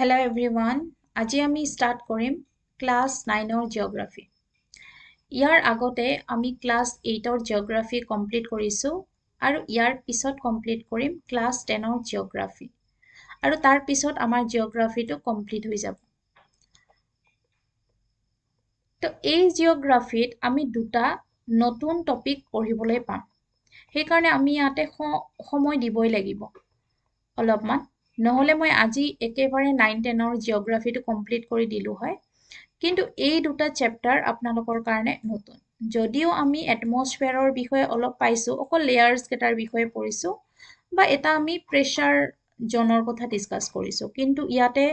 hello' everyone আজি আমি start কৰিম ক্লাছ নাইনৰ জিঅ'গ্ৰাফী ইয়াৰ আগতে আমি ক্লাছ এইটৰ জিঅ'গ্ৰাফী কমপ্লিট কৰিছোঁ আৰু ইয়াৰ পিছত কমপ্লিট কৰিম ক্লাছ টেনৰ জিঅ'গ্ৰাফী আৰু তাৰ পিছত আমাৰ জিঅ'গ্ৰাফীটো কমপ্লিট হৈ যাব তো এই জিঅ'গ্ৰাফীত আমি দুটা নতুন টপিক পঢ়িবলৈ পাম সেইকাৰণে আমি ইয়াতে সময় দিবই লাগিব অলপমান নহ'লে মই আজি একেবাৰে নাইন টেনৰ জিঅ'গ্ৰাফিটো কমপ্লিট কৰি দিলোঁ হয় কিন্তু এই দুটা চেপ্টাৰ আপোনালোকৰ কাৰণে নতুন যদিও আমি এটমছফেয়াৰৰ বিষয়ে অলপ পাইছোঁ অকল লেয়াৰ্ছকেইটাৰ বিষয়ে পঢ়িছোঁ বা এটা আমি প্ৰেছাৰ জ'নৰ কথা ডিছকাছ কৰিছোঁ কিন্তু ইয়াতে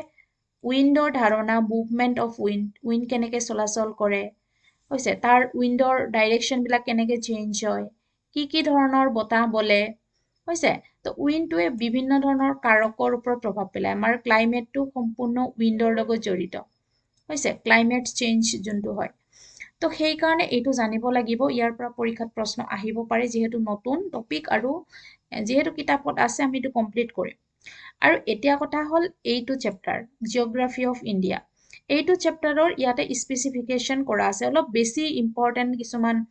উইণ্ডৰ ধাৰণা মুভমেণ্ট অফ উইণ্ড উইণ্ড কেনেকৈ চলাচল কৰে হৈছে তাৰ উইণ্ডৰ ডাইৰেকশ্যনবিলাক কেনেকৈ চেঞ্জ হয় কি কি ধৰণৰ বতাহ বলে হৈছে তো উইণ্ডটোৱে বিভিন্ন ধৰণৰ কাৰকৰ ওপৰত প্ৰভাৱ পেলায় আমাৰ ক্লাইমেটটো সম্পূৰ্ণ উইণ্ডৰ লগত জড়িত হৈছে ক্লাইমেট চেঞ্জ যোনটো হয় তো সেইকাৰণে এইটো জানিব লাগিব ইয়াৰ পৰা পৰীক্ষাত প্ৰশ্ন আহিব পাৰে যিহেতু নতুন টপিক আৰু যিহেতু কিতাপত আছে আমি এইটো কমপ্লিট কৰিম আৰু এতিয়া কথা হ'ল এইটো চেপ্টাৰ জিঅ'গ্ৰাফি অফ ইণ্ডিয়া এইটো চেপ্টাৰৰ ইয়াতে স্পেচিফিকেশ্যন কৰা আছে অলপ বেছি ইম্পৰ্টেণ্ট কিছুমান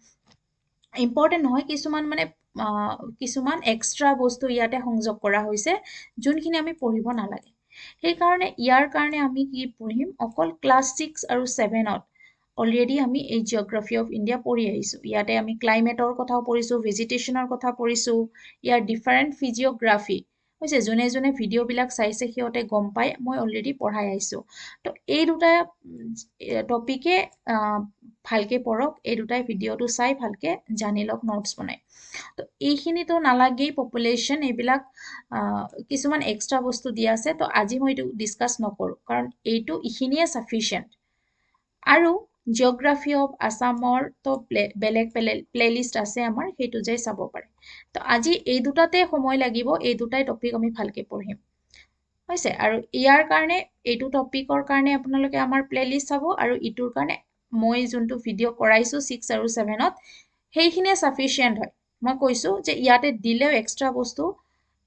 ইম্পৰ্টেণ্ট নহয় কিছুমান মানে কিছুমান এক্সট্ৰা বস্তু ইয়াতে সংযোগ কৰা হৈছে যোনখিনি আমি পঢ়িব নালাগে সেইকাৰণে ইয়াৰ কাৰণে আমি কি পঢ়িম অকল ক্লাছ ছিক্স আৰু ছেভেনত অলৰেডি আমি এই জিঅ'গ্ৰাফি অফ ইণ্ডিয়া পঢ়ি আহিছোঁ ইয়াতে আমি ক্লাইমেটৰ কথাও পঢ়িছোঁ ভেজিটেশ্যনৰ কথা পঢ়িছোঁ ইয়াৰ ডিফাৰেণ্ট ফিজিঅ'গ্ৰাফি কৈছে যোনে যোনে ভিডিঅ'বিলাক চাইছে সিহঁতে গম পাই মই অলৰেডি পঢ়াই আহিছোঁ তো এই দুটা টপিকে ভালকৈ পঢ়ক এই দুটাই ভিডিঅ'টো চাই ভালকৈ জানি লওক নোটছ বনাই তো এইখিনিতো নালাগেই পপুলেশ্যন এইবিলাক কিছুমান এক্সট্ৰা বস্তু দিয়া আছে তো আজি মই এইটো ডিছকাছ নকৰোঁ কাৰণ এইটো এইখিনিয়ে চাফিচিয়েণ্ট আৰু জিঅ'গ্ৰাফি অফ আছামৰ তো বেলেগ প্লে'লিষ্ট আছে আমাৰ সেইটো যাই চাব পাৰে তো আজি এই দুটাতে সময় লাগিব এই দুটাই টপিক আমি ভালকৈ পঢ়িম হৈছে আৰু ইয়াৰ কাৰণে এইটো টপিকৰ কাৰণে আপোনালোকে আমাৰ প্লে'লিষ্ট চাব আৰু ইটোৰ কাৰণে মই যোনটো ভিডিঅ' কৰাইছো ছিক্স আৰু ছেভেনত সেইখিনিয়ে চাফিচিয়েণ্ট হয় মই কৈছোঁ যে ইয়াতে দিলেও এক্সট্ৰা বস্তু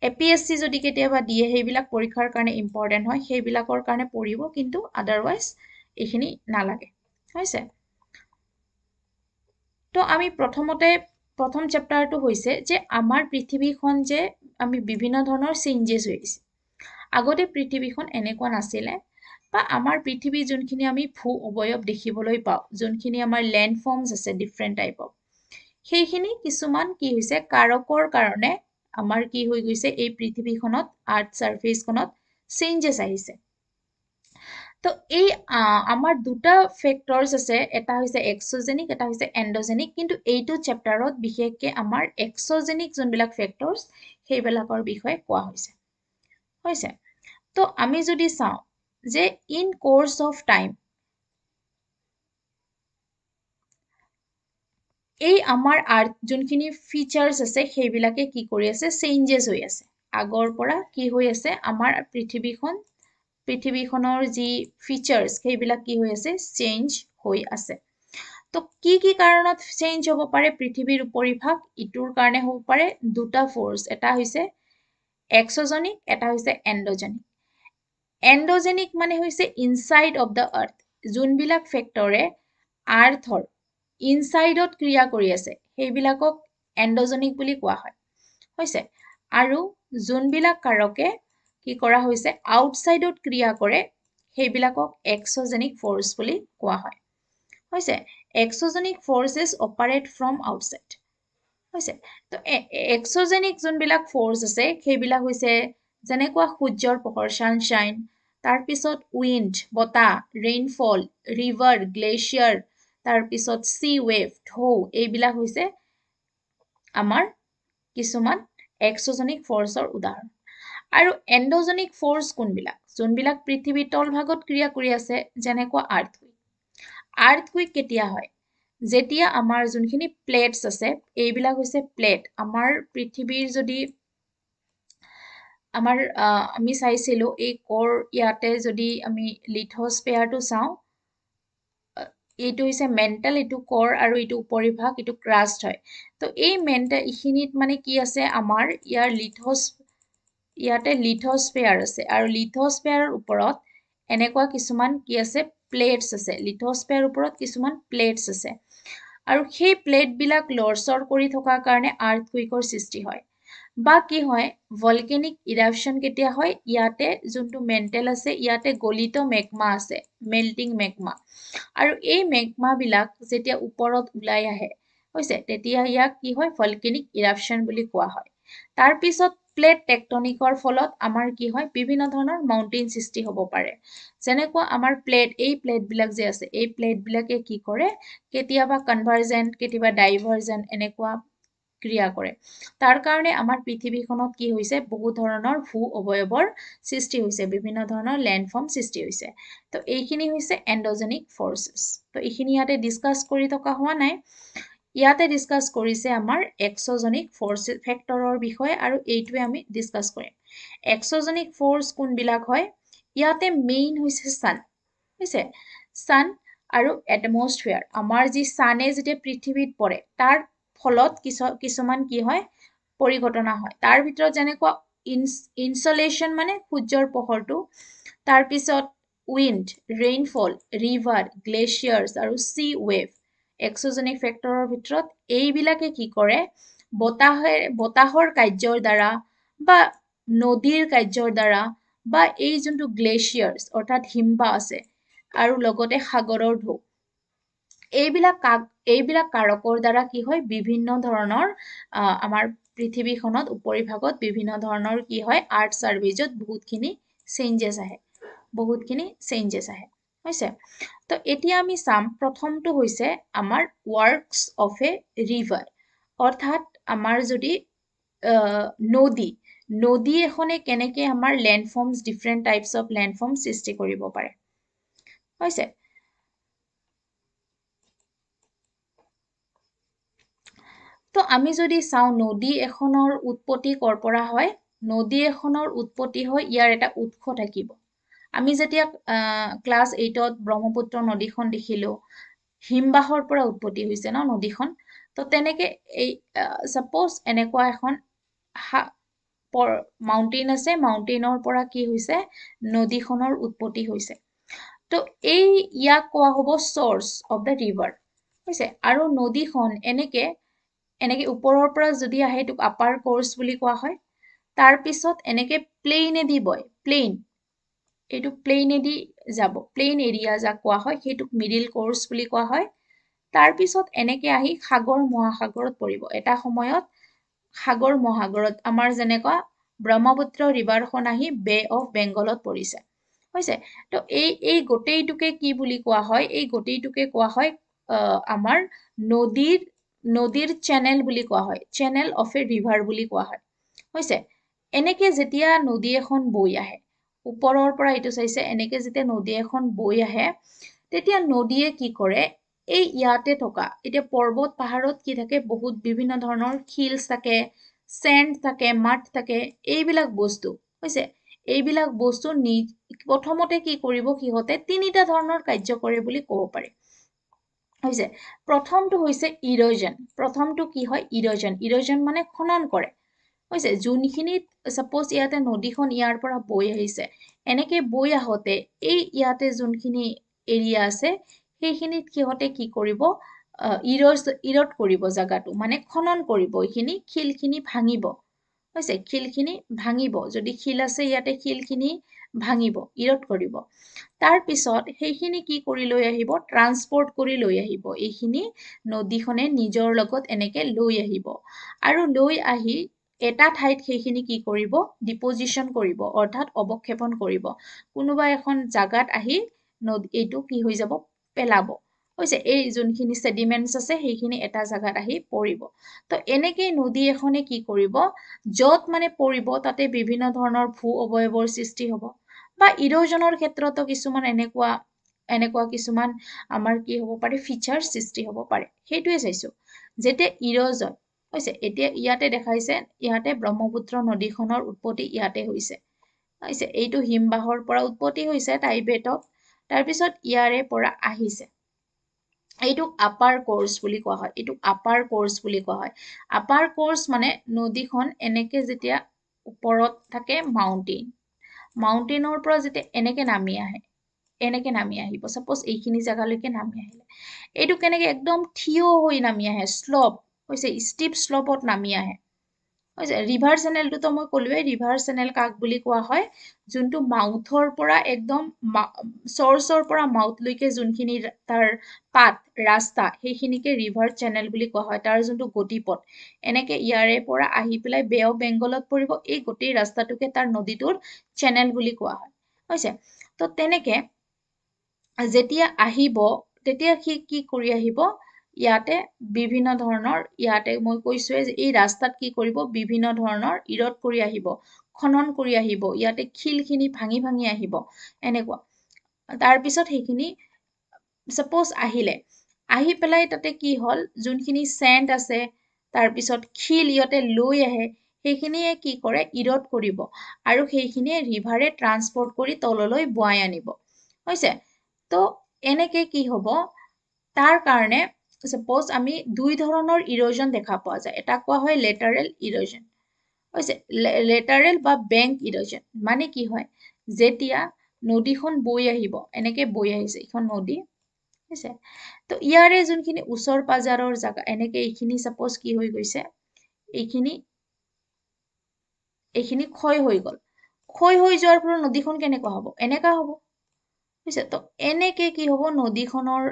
এ পি এছ চি যদি কেতিয়াবা দিয়ে সেইবিলাক পৰীক্ষাৰ কাৰণে ইম্পৰ্টেণ্ট হয় সেইবিলাকৰ কাৰণে পঢ়িব কিন্তু আদাৰৱাইজ এইখিনি নালাগে হৈছে তো আমি প্ৰথমতে প্ৰথম চেপ্টাৰটো হৈছে যে আমাৰ পৃথিৱীখন যে আমি বিভিন্ন ধৰণৰ চেঞ্জেছ হৈছে আগতে পৃথিৱীখন এনেকুৱা নাছিলে বা আমাৰ পৃথিৱী যোনখিনি আমি ভূ অৱয়ৱ দেখিবলৈ পাওঁ যোনখিনি আমাৰ লেণ্ডফৰ্মছ আছে ডিফাৰেণ্ট টাইপৰ সেইখিনি কিছুমান কি হৈছে কাৰকৰ কাৰণে আমাৰ কি হৈ গৈছে এই পৃথিৱীখনত আৰ্থ চাৰ্ফেচখনত চেঞ্জেছ আহিছে তো এই আমাৰ দুটা ফেক্টৰছ আছে এটা হৈছে এক্সজেনিক এটা হৈছে এণ্ড'জেনিক কিন্তু এইটো চেপ্টাৰত বিশেষকৈ আমাৰ এক্সজেনিক যোনবিলাক ফেক্টৰছ সেইবিলাকৰ বিষয়ে কোৱা হৈছে হৈছে তো আমি যদি চাওঁ যে ইন কোৰ্ছ অফ টাইম এই আমাৰ আৰ্ট যোনখিনি ফিচাৰ্ছ আছে সেইবিলাকে কি কৰি আছে চেঞ্জেছ হৈ আছে আগৰ পৰা কি হৈ আছে আমাৰ পৃথিৱীখন পৃথিৱীখনৰ যি ফিচাৰ্ছ সেইবিলাক কি হৈ আছে চেঞ্জ হৈ আছে তো কি কি কাৰণত চেঞ্জ হ'ব পাৰে পৃথিৱীৰ উপৰিভাগ ইটোৰ কাৰণে হ'ব পাৰে দুটা ফ'ৰ্চ এটা হৈছে এক্সজনিক এটা হৈছে এণ্ড'জেনিক এণ্ড'জেনিক মানে হৈছে ইনচাইড অফ দ্য আৰ্থ যোনবিলাক ফেক্টৰে আৰ্থৰ ইনচাইডত ক্ৰিয়া কৰি আছে সেইবিলাকক এণ্ড'জেনিক বুলি কোৱা হয় হৈছে আৰু যোনবিলাক কাৰকে কি কৰা হৈছে আউটচাইডত ক্ৰিয়া কৰে সেইবিলাকক এক্সজেনিক ফ'ৰ্চ বুলি কোৱা হয় হৈছে exogenic forces operate from outside হৈছে তো এক্সজেনিক যোনবিলাক ফ'ৰ্চ আছে সেইবিলাক হৈছে যেনেকুৱা সূৰ্যৰ পোহৰ ছানশ্বাইন তাৰপিছত উইণ্ড বতাহ ৰেইনফল ৰিভাৰ গ্লেচিয়াৰ তাৰপিছত চি ৱেভ ঢৌ এইবিলাক হৈছে আমাৰ কিছুমান এক্সজেনিক ফ'ৰ্চৰ উদাহৰণ আৰু এণ্ড'জেনিক ফ'ৰ্চ কোনবিলাক যোনবিলাক পৃথিৱীৰ তলভাগত ক্ৰিয়া কৰি আছে যেনেকুৱা আৰ্থ কুইক আৰ্থ কুইক কেতিয়া হয় যেতিয়া আমাৰ যোনখিনি প্লেটছ আছে এইবিলাক হৈছে প্লেট আমাৰ পৃথিৱীৰ যদি আমাৰ আমি চাইছিলোঁ এই কৰ ইয়াতে যদি আমি পেয়াৰটো চাওঁ এইটো হৈছে মেণ্টেল এইটো কৰ আৰু এইটো উপৰিভাগ এইটো ক্ৰাষ্ট হয় তো এই মেণ্টেল এইখিনিত মানে কি আছে আমাৰ ইয়াৰ লিথছ ইয়াতে লিথস্ফেয়াৰ আছে আৰু লিথস্ফেয়াৰৰ ওপৰত এনেকুৱা কিছুমান কি আছে প্লেটছ আছে লিথস্ফেয়াৰ ওপৰত কিছুমান প্লেটছ আছে আৰু সেই প্লেটবিলাক লৰচৰ কৰি থকাৰ কাৰণে আৰ্থ সৃষ্টি হয় বা কি হয় ভলকেনিক ইডাপশ্যন কেতিয়া হয় ইয়াতে যোনটো মেণ্টেল আছে ইয়াতে গলিত মেকমা আছে মেল্টিং মেকমা আৰু এই মেকমাবিলাক যেতিয়া ওপৰত ওলাই আহে হৈছে তেতিয়া ইয়াক কি হয় ভলকেনিক ইৰাপশ্যন বুলি কোৱা হয় তাৰপিছত প্লেট টেকটনিকৰ ফলত আমাৰ কি হয় বিভিন্ন ধৰণৰ মাউণ্টেইন সৃষ্টি হ'ব পাৰে যেনেকুৱা আমাৰ প্লেট এই প্লেটবিলাক যে আছে এই প্লেটবিলাকে কি কৰে কেতিয়াবা কনভাৰ্জেণ্ট কেতিয়াবা ডাইভাৰ্জেণ্ট এনেকুৱা ক্ৰিয়া কৰে তাৰ কাৰণে আমাৰ পৃথিৱীখনত কি হৈছে বহু ধৰণৰ ভূ অৱয়ৱৰ সৃষ্টি হৈছে বিভিন্ন ধৰণৰ লেণ্ডফৰ্ম সৃষ্টি হৈছে তো এইখিনি হৈছে এণ্ড'জেনিক ফৰ্চেছ তো এইখিনি ইয়াতে ডিছকাছ কৰি থকা হোৱা নাই ইয়াতে ডিছকাছ কৰিছে আমাৰ এক্সজনিক ফ'ৰ্চ ফেক্টৰৰ বিষয়ে আৰু এইটোৱে আমি ডিছকাছ কৰিম এক্সজনিক ফ'ৰ্চ কোনবিলাক হয় ইয়াতে মেইন হৈছে ছান হৈছে ছান আৰু এটমছফেয়াৰ আমাৰ যি ছানে যেতিয়া পৃথিৱীত পৰে তাৰ ফলত কিছু কিছুমান কি হয় পৰিঘটনা হয় তাৰ ভিতৰত যেনেকুৱা ইনছ ইনছলেশ্যন মানে সূৰ্যৰ পোহৰটো তাৰপিছত উইণ্ড ৰেইনফল ৰিভাৰ গ্লেচিয়াৰ্ছ আৰু চি ৱেভ এক্সজেনিক ফেক্টৰৰ ভিতৰত এইবিলাকে কি কৰে বতাহে বতাহৰ কাৰ্যৰ দ্বাৰা বা নদীৰ কাৰ্যৰ দ্বাৰা বা এই যোনটো গ্লেচিয়াৰ অৰ্থাৎ হিম্বা আছে আৰু লগতে সাগৰৰ ঢৌ এইবিলাক এইবিলাক কাৰকৰ দ্বাৰা কি হয় বিভিন্ন ধৰণৰ আমাৰ পৃথিৱীখনত উপৰিভাগত বিভিন্ন ধৰণৰ কি হয় আৰ্থ চাৰ্ভিজত বহুতখিনি চেইঞ্জেছ আহে বহুতখিনি চেইঞ্জেছ আহে হৈছে তো এতিয়া আমি চাম প্ৰথমটো হৈছে আমাৰ ৱৰ্কছ অফ এ ৰিভাৰ অৰ্থাৎ আমাৰ যদি নদী নদী এখনে কেনেকে আমাৰ landforms different types of landform সৃষ্টি কৰিব পাৰে হৈছে তো আমি যদি চাওঁ নদী এখনৰ উৎপত্তি ক'ৰ পৰা হয় নদী এখনৰ উৎপত্তি হৈ ইয়াৰ এটা উৎস থাকিব আমি যেতিয়া ক্লাছ এইটত ব্ৰহ্মপুত্ৰ নদীখন দেখিলো হিমবাহৰ পৰা উৎপত্তি হৈছে ন নদীখন তো তেনেকে এই ছাপ'জ এনেকুৱা এখন মাউণ্টেইন আছে মাউণ্টেইনৰ পৰা কি হৈছে নদীখনৰ উৎপত্তি হৈছে তো এই ইয়াক কোৱা হ'ব চ'ৰ্চ অফ দা ৰিভাৰ হৈছে আৰু নদীখন এনেকে এনেকে ওপৰৰ পৰা যদি আহে এইটোক আপাৰ ক'ৰ্চ বুলি কোৱা হয় তাৰ পিছত এনেকে প্লেইনে দি বয় প্লেইন এইটো প্লেইনেদি যাব প্লেইন এৰিয়া যাক কোৱা হয় সেইটোক মিডিল কৰ্চ বুলি কোৱা হয় তাৰপিছত এনেকৈ আহি সাগৰ মহাসাগৰত পৰিব এটা সময়ত সাগৰ মহাসাগৰত আমাৰ যেনেকুৱা ব্ৰহ্মপুত্ৰ ৰিভাৰখন আহি বে অফ বেংগলত পৰিছে হৈছে তো এই এই গোটেইটোকে কি বুলি কোৱা হয় এই গোটেইটোকে কোৱা হয় আমাৰ নদীৰ নদীৰ চেনেল বুলি কোৱা হয় চেনেল অফ এ ৰিভাৰ বুলি কোৱা হয় হৈছে এনেকৈ যেতিয়া নদী এখন বৈ আহে ওপৰৰ পৰা এইটো চাইছে এনেকে যেতিয়া নদী এখন বৈ আহে তেতিয়া নদীয়ে কি কৰে এই ইয়াতে থকা এতিয়া পৰ্বত পাহাৰত কি থাকে বহুত বিভিন্ন ধৰণৰ শিলচ থাকে চেণ্ড থাকে মাঠ থাকে এইবিলাক বস্তু হৈছে এইবিলাক বস্তু নি প্ৰথমতে কি কৰিব সিহঁতে তিনিটা ধৰণৰ কাৰ্য কৰে বুলি ক'ব পাৰি হৈছে প্ৰথমটো হৈছে ইৰজন প্ৰথমটো কি হয় ইৰজন ইৰজন মানে খনন কৰে হৈছে যোনখিনিত চাপ'জ ইয়াতে নদীখন ইয়াৰ পৰা বৈ আহিছে এনেকে বৈ আহোঁতে এই ইয়াতে যোনখিনি এৰিয়া আছে সেইখিনিত সিহঁতে কি কৰিব ইৰজ ইৰত কৰিব জেগাটো মানে খনন কৰিব এইখিনি শিলখিনি ভাঙিব হৈছে শিলখিনি ভাঙিব যদি শিল আছে ইয়াতে শিলখিনি ভাঙিব ইৰত কৰিব তাৰপিছত সেইখিনি কি কৰি লৈ আহিব ট্ৰান্সপৰ্ট কৰি লৈ আহিব এইখিনি নদীখনে নিজৰ লগত এনেকে লৈ আহিব আৰু লৈ আহি এটা ঠাইত সেইখিনি কি কৰিব ডিপজিশ্যন কৰিব অৰ্থাৎ অৱক্ষেপন কৰিব কোনোবা এখন জাগাত আহি নদী এইটো কি হৈ যাব পেলাব হৈছে এই যোনখিনি ছেডিমেণ্টছ আছে সেইখিনি এটা জাগাত আহি পৰিব তো এনেকেই নদী এখনে কি কৰিব য'ত মানে পৰিব তাতে বিভিন্ন ধৰণৰ ভূ অৱয়ৱৰ সৃষ্টি হ'ব বা ইৰ'জনৰ ক্ষেত্ৰতো কিছুমান এনেকুৱা এনেকুৱা কিছুমান আমাৰ কি হ'ব পাৰে ফিচাৰ সৃষ্টি হ'ব পাৰে সেইটোৱে চাইছোঁ যেতিয়া ইৰজন হৈছে এতিয়া ইয়াতে দেখাইছে ইয়াতে ব্ৰহ্মপুত্ৰ নদীখনৰ উৎপত্তি ইয়াতে হৈছে হৈছে এইটো হিমবাহৰ পৰা উৎপত্তি হৈছে টাইবেটক তাৰপিছত ইয়াৰে পৰা আহিছে এইটো আপাৰ কৰ্ছ বুলি কোৱা হয় এইটো আপাৰ কৰ্ছ বুলি কোৱা হয় আপাৰ কৰ্ছ মানে নদীখন এনেকে যেতিয়া ওপৰত থাকে মাউণ্টেইন মাউণ্টেইনৰ পৰা যেতিয়া এনেকে নামি আহে এনেকে নামি আহিব চাপ'জ এইখিনি জেগালৈকে নামি আহিলে এইটো কেনেকে একদম থিয় হৈ নামি আহে শ্লপ হৈছে ষ্টিপ শ্লপত নামি আহে হৈছে ৰিভাৰ চেনেলটোতো মই ক'লোৱেই ৰিভাৰ চেনেল কাক বুলি কোৱা হয় যোনটো মাউথৰ পৰা একদম চৰ্চৰ পৰা মাউথলৈকে যোনখিনি তাৰ পাত ৰাস্তা সেইখিনিকে ৰিভাৰ চেনেল বুলি কোৱা হয় তাৰ যোনটো গতিপথ এনেকে ইয়াৰে পৰা আহি পেলাই বেও বেংগলত পৰিব এই গোটেই ৰাস্তাটোকে তাৰ নদীটোৰ চেনেল বুলি কোৱা হয় হৈছে তো তেনেকৈ যেতিয়া আহিব তেতিয়া সি কি কৰি আহিব ইয়াতে বিভিন্ন ধৰণৰ ইয়াতে মই কৈছোঁৱে যে এই ৰাস্তাত কি কৰিব বিভিন্ন ধৰণৰ ইৰদ কৰি আহিব খনন কৰি আহিব ইয়াতে শিলখিনি ভাঙি ভাঙি আহিব এনেকুৱা তাৰপিছত সেইখিনি ছাপ'জ আহিলে আহি পেলাই তাতে কি হ'ল যোনখিনি চেণ্ট আছে তাৰপিছত খিল ইহঁতে লৈ আহে সেইখিনিয়ে কি কৰে ইৰদ কৰিব আৰু সেইখিনিয়ে ৰিভাৰে ট্ৰান্সপৰ্ট কৰি তললৈ বোৱাই আনিব হৈছে ত' এনেকৈ কি হ'ব তাৰ কাৰণে ছাপ'জ আমি দুই ধৰণৰ ইৰজন দেখা পোৱা যায় এটা কোৱা হয় লেটাৰেল ইৰজন হৈছে লেটাৰেল বা বেংক ইৰজন মানে কি হয় যেতিয়া নদীখন বৈ আহিব এনেকৈ বৈ আহিছে এইখন নদী হৈছে তো ইয়াৰে যোনখিনি ওচৰ পাজাৰৰ জাগা এনেকৈ এইখিনি ছাপ'জ কি হৈ গৈছে এইখিনি এইখিনি ক্ষয় হৈ গ'ল ক্ষয় হৈ যোৱাৰ ফলত নদীখন কেনেকুৱা হ'ব এনেকুৱা হ'ব বুজিছে কি হ'ব নদীখনৰ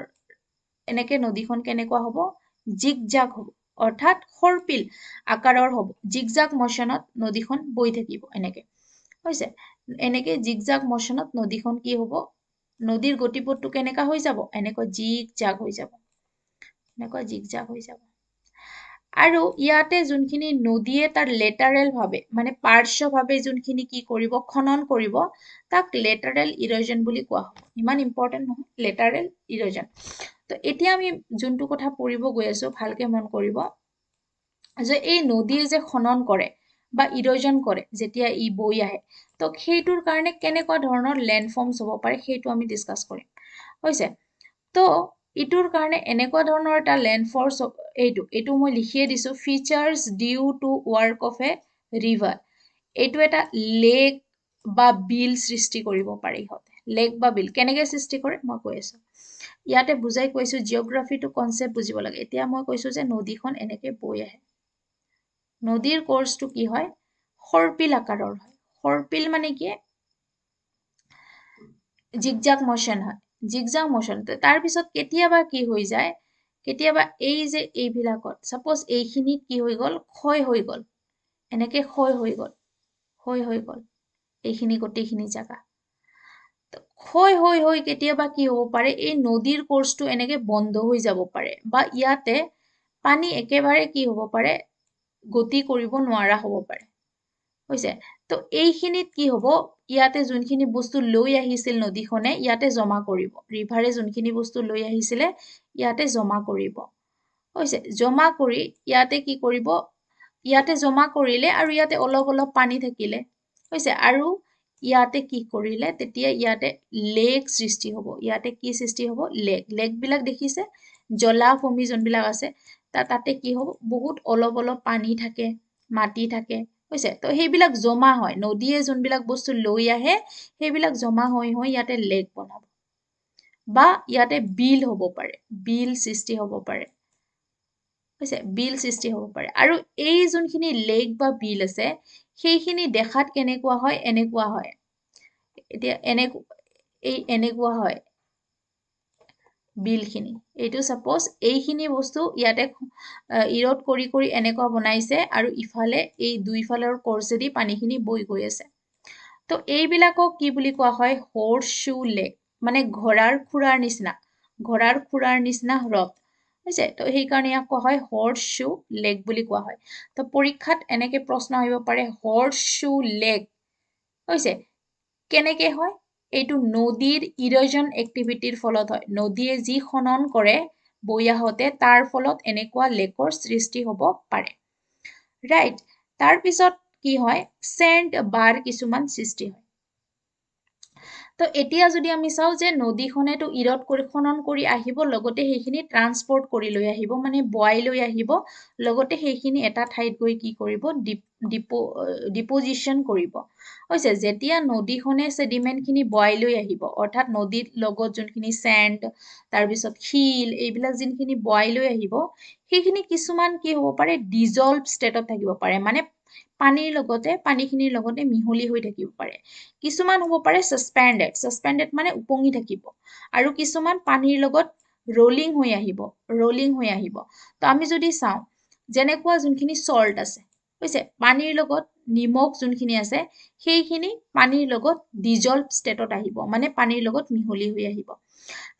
এনেকে নদীখন কেনেকুৱা হ'ব জিক জাক হ'ব অৰ্থাৎ সৰ্পিল আকাৰৰ হ'ব জিক জাক মচনত নদীখন বৈ থাকিব এনেকে হৈছে এনেকে জিক জাক মচনত নদীখন কি হ'ব নদীৰ গতিপথটো কেনেকা হৈ যাব এনেকুৱা জিক জাক হৈ যাব এনেকুৱা জিক জাক হৈ যাব আৰু ইয়াতে যোনখিনি নদীয়ে তাৰ লেটাৰেল লেটাৰেলভাৱে মানে পাৰ্শ্ব পাৰ্শ্বভাৱে যোনখিনি কি কৰিব খনন কৰিব তাক লেটাৰেল ইৰজন বুলি কোৱা হ'ব ইমান ইম্পৰ্টেণ্ট নহয় লেটাৰেল ইৰজন তো এতিয়া আমি যোনটো কথা পঢ়িব গৈ আছো ভালকে মন কৰিব যে এই নদীয়ে যে খনন কৰে বা ইৰজন কৰে যেতিয়া ই বৈ আহে তো সেইটোৰ কাৰণে কেনেকুৱা ধৰণৰ লেণ্ডফৰ্মছ হ'ব পাৰে সেইটো আমি ডিছকাছ কৰিম হৈছে তো ইটোৰ কাৰণে এনেকুৱা ধৰণৰ এটা লেণ্ডফৰ্মছ এইটো এইটো মই লিখিয়ে দিছোঁ features due to work of a river এইটো এটা লেক বা বিল সৃষ্টি কৰিব পাৰি ইহঁতে লেক বা বিল কেনেকৈ সৃষ্টি কৰে মই কৈ আছোঁ ইয়াতে বুজাই কৈছো জিঅ'গ্ৰাফিটো কনচেপ্ট বুজিব লাগে এতিয়া মই কৈছো যে নদীখন এনেকে বৈ আহে নদীৰ কৰ্চটো কি হয় সৰ্পিল আকাৰৰ হয় সৰ্পিল মানে কি জিকজাক মচন হয় জিকজাক মচন তাৰপিছত কেতিয়াবা কি হৈ যায় কেতিয়াবা এই যে এইবিলাকত চাপ'জ এইখিনিত কি হৈ গ'ল ক্ষয় হৈ গ'ল এনেকে ক্ষয় হৈ গ'ল ক্ষয় হৈ গ'ল এইখিনি গোটেইখিনি জেগা ক্ষয় হৈ হৈ কেতিয়াবা কি হ'ব পাৰে এই নদীৰ কৰ্চটো এনেকে বন্ধ হৈ যাব পাৰে বা ইয়াতে পানী একেবাৰে কি হ'ব পাৰে গতি কৰিব নোৱাৰা হ'ব পাৰে হৈছে তো এইখিনিত কি হ'ব ইয়াতে যোনখিনি বস্তু লৈ আহিছিল নদীখনে ইয়াতে জমা কৰিব ৰিভাৰে যোনখিনি বস্তু লৈ আহিছিলে ইয়াতে জমা কৰিব হৈছে জমা কৰি ইয়াতে কি কৰিব ইয়াতে জমা কৰিলে আৰু ইয়াতে অলপ অলপ পানী থাকিলে হৈছে আৰু ইয়াতে কি কৰিলে তেতিয়া ইয়াতে লেক সৃষ্টি হ'ব ইয়াতে কি সৃষ্টি হ'ব লেক বিলাক দেখিছে জলাভূমি যোনবিলাক আছে তাতে কি হ'ব বহুত অলপ অলপ পানী থাকে মাটি থাকে হৈছে তো সেইবিলাক জমা হয় নদীয়ে যোনবিলাক বস্তু লৈ আহে সেইবিলাক জমা হৈ হৈ ইয়াতে লেক বনাব বা ইয়াতে বিল হ'ব পাৰে বিল সৃষ্টি হ'ব পাৰে হৈছে বিল সৃষ্টি হ'ব পাৰে আৰু এই যোনখিনি লেক বা বিল আছে সেইখিনি দেখাত কেনেকুৱা হয় এনেকুৱা হয় এতিয়া এনে এই এনেকুৱা হয় বিলখিনি এইটো ছাপ'জ এইখিনি বস্তু ইয়াতে ইৰত কৰি কৰি এনেকুৱা বনাইছে আৰু ইফালে এই দুইফালৰ কৰ্চেদি পানীখিনি বৈ গৈ আছে ত' এইবিলাকক কি বুলি কোৱা হয় হৰ্চ শ্বু লেক মানে ঘোঁৰাৰ খুৰাৰ নিচিনা ঘোঁৰাৰ খুৰাৰ নিচিনা হ্ৰদ হৈছে তো সেইকাৰণে ইয়াক কোৱা হয় হৰ্চ শ্বু লেগ বুলি কোৱা হয় তো পৰীক্ষাত এনেকে প্ৰশ্ন আহিব পাৰে হৰ্চ শ্বু লেগ হৈছে কেনেকে হয় এইটো নদীৰ ইৰজন এক্টিভিটিৰ ফলত হয় নদীয়ে যি খনন কৰে বৈ আহোঁতে তাৰ ফলত এনেকুৱা লেকৰ সৃষ্টি হ'ব পাৰে ৰাইট তাৰপিছত কি হয় চেণ্ড বাৰ কিছুমান সৃষ্টি হয় তো এতিয়া যদি আমি চাওঁ যে নদীখনেতো ইৰত খনন কৰি আহিব লগতে সেইখিনি ট্ৰান্সপৰ্ট কৰি লৈ আহিব মানে বোৱাই লৈ আহিব লগতে সেইখিনি এটা ঠাইত গৈ কি কৰিব ডিপজিশ্যন কৰিব হৈছে যেতিয়া নদীখনে চেডিমেণ্টখিনি বোৱাই লৈ আহিব অৰ্থাৎ নদীত লগত যোনখিনি চেণ্ট তাৰপিছত শিল এইবিলাক যোনখিনি বোৱাই লৈ আহিব সেইখিনি কিছুমান কি হ'ব পাৰে ডিজল্ভ ষ্টেটত থাকিব পাৰে মানে পানীৰ লগতে পানীখিনিৰ লগতে মিহলি হৈ থাকিব পাৰে কিছুমান হ'ব পাৰে ছাছপেণ্ডেড ছাছপেণ্ডেড মানে উপঙি থাকিব আৰু কিছুমান পানীৰ লগত ৰলিং হৈ আহিব ৰলিং হৈ আহিব তো আমি যদি চাওঁ যেনেকুৱা যোনখিনি চল্ট আছে বুজিছে পানীৰ লগত নিমখ যোনখিনি আছে সেইখিনি পানীৰ লগত ডিজল্ভ ষ্টেটত আহিব মানে পানীৰ লগত মিহলি হৈ আহিব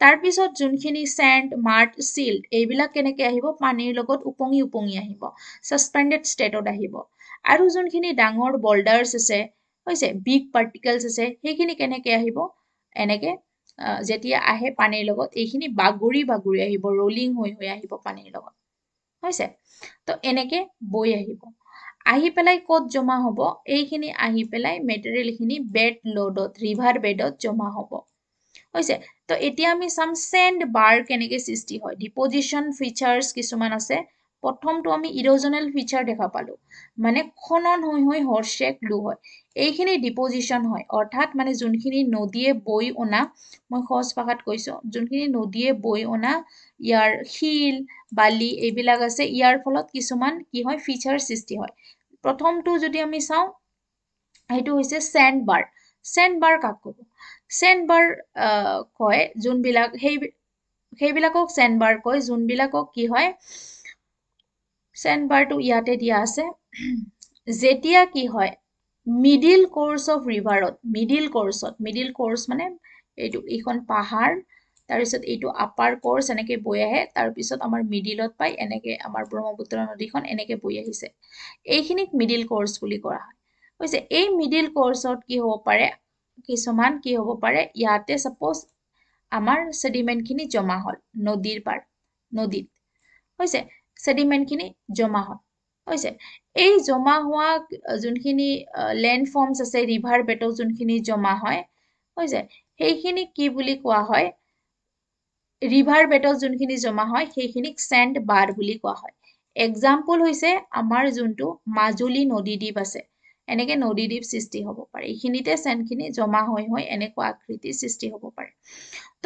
তাৰপিছত যোনখিনি চেণ্ট মাৰ্ট চিল্ড এইবিলাক কেনেকৈ আহিব পানীৰ লগত ওপঙি ওপঙি আহিব ছাছপেণ্ডেড ষ্টেটত আহিব আৰু যোনখিনি ডাঙৰ বল্ডাৰ্ছ আছে হৈছে বিগ পাৰ্টিকেলছ আছে সেইখিনি কেনেকৈ আহিব এনেকৈ যেতিয়া আহে পানীৰ লগত এইখিনি বাগৰি বাগৰি আহিব ৰ'লিং হৈ হৈ আহিব পানীৰ লগত হৈছে তো এনেকে বৈ আহিব আহি পেলাই ক'ত জমা হ'ব এইখিনি আহি পেলাই মেটেৰিয়েলখিনি বেড লডত ৰিভাৰ বেডত জমা হ'ব হৈছে তো এতিয়া আমি চাম চেণ্ড বাৰ কেনেকৈ সৃষ্টি হয় ডিপজিশ্যন ফিচাৰ্ছ কিছুমান আছে প্ৰথমটো আমি ইৰজনেল ফিচাৰ দেখা পালো মানে খনন হৈ হৈ হৰ্চেক লো হয় এইখিনি ডিপজিশ্যন হয় অৰ্থাৎ মানে যোনখিনি নদীয়ে বৈ অনা মই সহজ ভাষাত কৈছোঁ যোনখিনি নদীয়ে বৈ অনা ইয়াৰ শিল বালি এইবিলাক আছে ইয়াৰ ফলত কিছুমান কি হয় ফিচাৰ সৃষ্টি হয় প্ৰথমটো যদি আমি চাওঁ সেইটো হৈছে চেণ্ড বাৰ চেণ্ড বাৰ কাক ক'ব চেণ্ড বাৰ কয় যোনবিলাক সেই সেইবিলাকক চেণ্ড বাৰ কয় যোনবিলাকক কি হয় চেণ্ডবাৰটো ইয়াতে দিয়া আছে যেতিয়া কি হয় মিডিল কৰ্ছ অফ ৰিভাৰত মিডিল কৰ্ছত মিডিল কৰ্ছ মানে এইটো এইখন পাহাৰ তাৰপিছত এইটো আপাৰ কৰ্ছ এনেকৈ বৈ আহে তাৰপিছত আমাৰ মিডিলত পাই এনেকৈ আমাৰ ব্ৰহ্মপুত্ৰ নদীখন এনেকৈ বৈ আহিছে এইখিনিক মিডিল কৰ্ছ বুলি কৰা হয় বুজিছে এই মিডিল কৰ্ছত কি হ'ব পাৰে কিছুমান কি হ'ব পাৰে ইয়াতে ছাপ'জ আমাৰ চেডিমেণ্টখিনি জমা হ'ল নদীৰ পাৰ নদীত হৈছে চেডিমেণ্টখিনি জমা হয় হৈছে এই জমা হোৱা যোনখিনি লেণ্ড ফৰ্মছ আছে ৰিভাৰ বেটত যোনখিনি জমা হয় হৈছে সেইখিনি কি বুলি কোৱা হয় ৰিভাৰ বেটত যোনখিনি জমা হয় সেইখিনিক চেণ্ড বাৰ বুলি কোৱা হয় এক্সাম্পল হৈছে আমাৰ যোনটো মাজুলী নদী দ্বীপ আছে এনেকৈ নদী দ্বীপ সৃষ্টি হ'ব পাৰে এইখিনিতে চেণ্ডখিনি জমা হৈ হৈ এনেকুৱা আকৃতি সৃষ্টি হ'ব পাৰে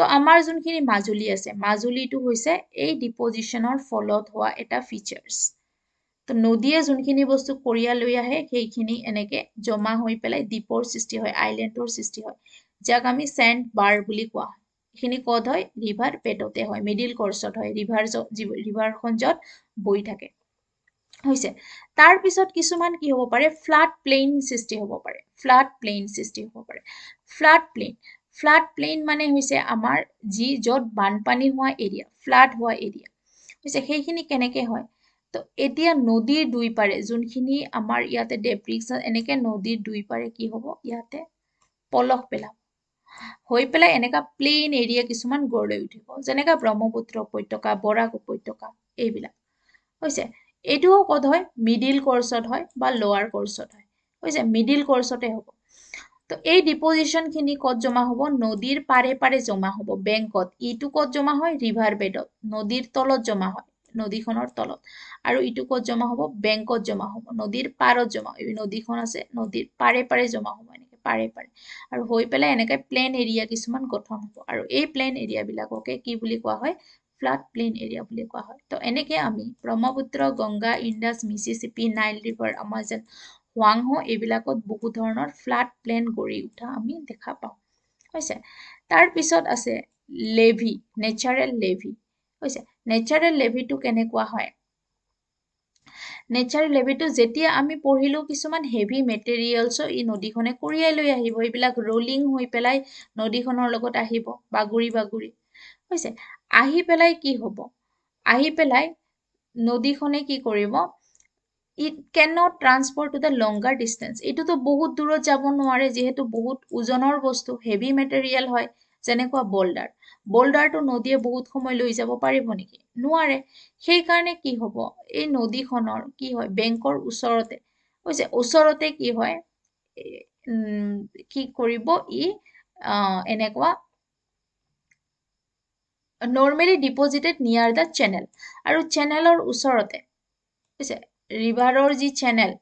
তো আমাৰ যোনখিনি মাজুলী আছে মাজুলীটো হৈছে এই ডিপজিশ্যনৰ ফলত হোৱা এটা ফিচাৰ্ছ তো নদীয়ে যোনখিনি বস্তু কঢ়িয়াই লৈ আহে সেইখিনি এনেকৈ জমা হৈ পেলাই দ্বীপৰ সৃষ্টি হয় আইলেণ্ডৰ সৃষ্টি হয় যাক আমি চেণ্ড বাৰ বুলি কোৱা সেইখিনি ক'ত হয় ৰিভাৰ পেটতে হয় মিডিল কৰ্চত হয় ৰিভাৰ ৰিভাৰখন য'ত বৈ থাকে হৈছে তাৰ পিছত কিছুমান কি হ'ব পাৰে ফ্লাড প্লেইন সৃষ্টি হ'ব পাৰে ফ্লাড প্লেইন সৃষ্টি হ'ব পাৰে ফ্লাড প্লেইন ফ্লাড প্লেইন মানে হৈছে আমাৰ যি য'ত বানপানী হোৱা এৰিয়া ফ্লাড হোৱা এৰিয়া হৈছে সেইখিনি কেনেকৈ হয় তো এতিয়া নদীৰ দুই পাৰে যোনখিনি আমাৰ ইয়াতে ডেব্ৰিক্স এনেকৈ নদীৰ দুই পাৰে কি হ'ব ইয়াতে পলস পেলাব হৈ পেলাই এনেকা প্লেইন এৰিয়া কিছুমান গঢ় লৈ উঠিব যেনেকা ব্ৰহ্মপুত্ৰ উপত্যকা বৰাক উপত্যকা এইবিলাক হৈছে এইটোও ক'ত হয় মিডিল ক'ৰ্চত হয় বা লৱাৰ ক'ৰ্চত হয় হৈছে মিডিল ক'ৰ্চতে হ'ব তো এই ডিপজিশন খিনি কত জমা হব নদীৰ পাৰে পাৰে জমা হব বেংকত ইটো কত জমা হয় ৰিভাৰ বেডত নদীৰ তলত জমা হয় নদীখনৰ তলত আৰু ইটো কত জমা হব বেংকত জমা হব নদীৰ পাৰত জমা হব নদীখন আছে নদীৰ পাৰে পাৰে জমা হব এনেকে পাৰে পাৰে আৰু হৈ পেলাই এনেকে প্লেন এৰিয়া কিছুমান গঠন হব আৰু এই প্লেন এৰিয়াবিলাককে কি বুলি কোৱা হয় ফ্লাট প্লেন এৰিয়া বুলি কোৱা হয় তো এনেকে আমি Brahmaputra Ganga Indus Mississippi Nile river Amazon হোৱাংহ এইবিলাকত বহু ধৰণৰ ফ্লাট প্লেন গঢ়ি উঠা আমি দেখা পাওঁ হৈছে তাৰ পিছত আছে লেভি নেচাৰেল লেভি হৈছে নেচাৰেল লেভিটো কেনেকুৱা হয় নেচাৰেল লেভিটো যেতিয়া আমি পঢ়িলোঁ কিছুমান হেভি মেটেৰিয়েলছো এই নদীখনে কঢ়িয়াই লৈ আহিব এইবিলাক ৰলিং হৈ পেলাই নদীখনৰ লগত আহিব বাগৰি বাগৰি হৈছে আহি পেলাই কি হ'ব আহি পেলাই নদীখনে কি কৰিব it can not transport to the longer distance এইটোতো বহুত দূৰত যাব নোৱাৰে যিহেতু বহুত ওজনৰ বস্তু হেভি মেটেৰিয়েল হয় যেনেকুৱা বল্ডাৰ বল্ডাৰটো নদীয়ে বহুত সময় লৈ যাব পাৰিব নেকি নোৱাৰে সেইকাৰণে কি হ'ব এই নদীখনৰ কি হয় বেংকৰ ওচৰতে বুজিছে ওচৰতে কি হয় কি কৰিব ই এনেকুৱা নৰ্মেলি ডিপ'জিটেড নিয়াৰ দ্য চেনেল আৰু চেনেলৰ ওচৰতে বুজিছে ৰিভাৰৰ যি চেনেল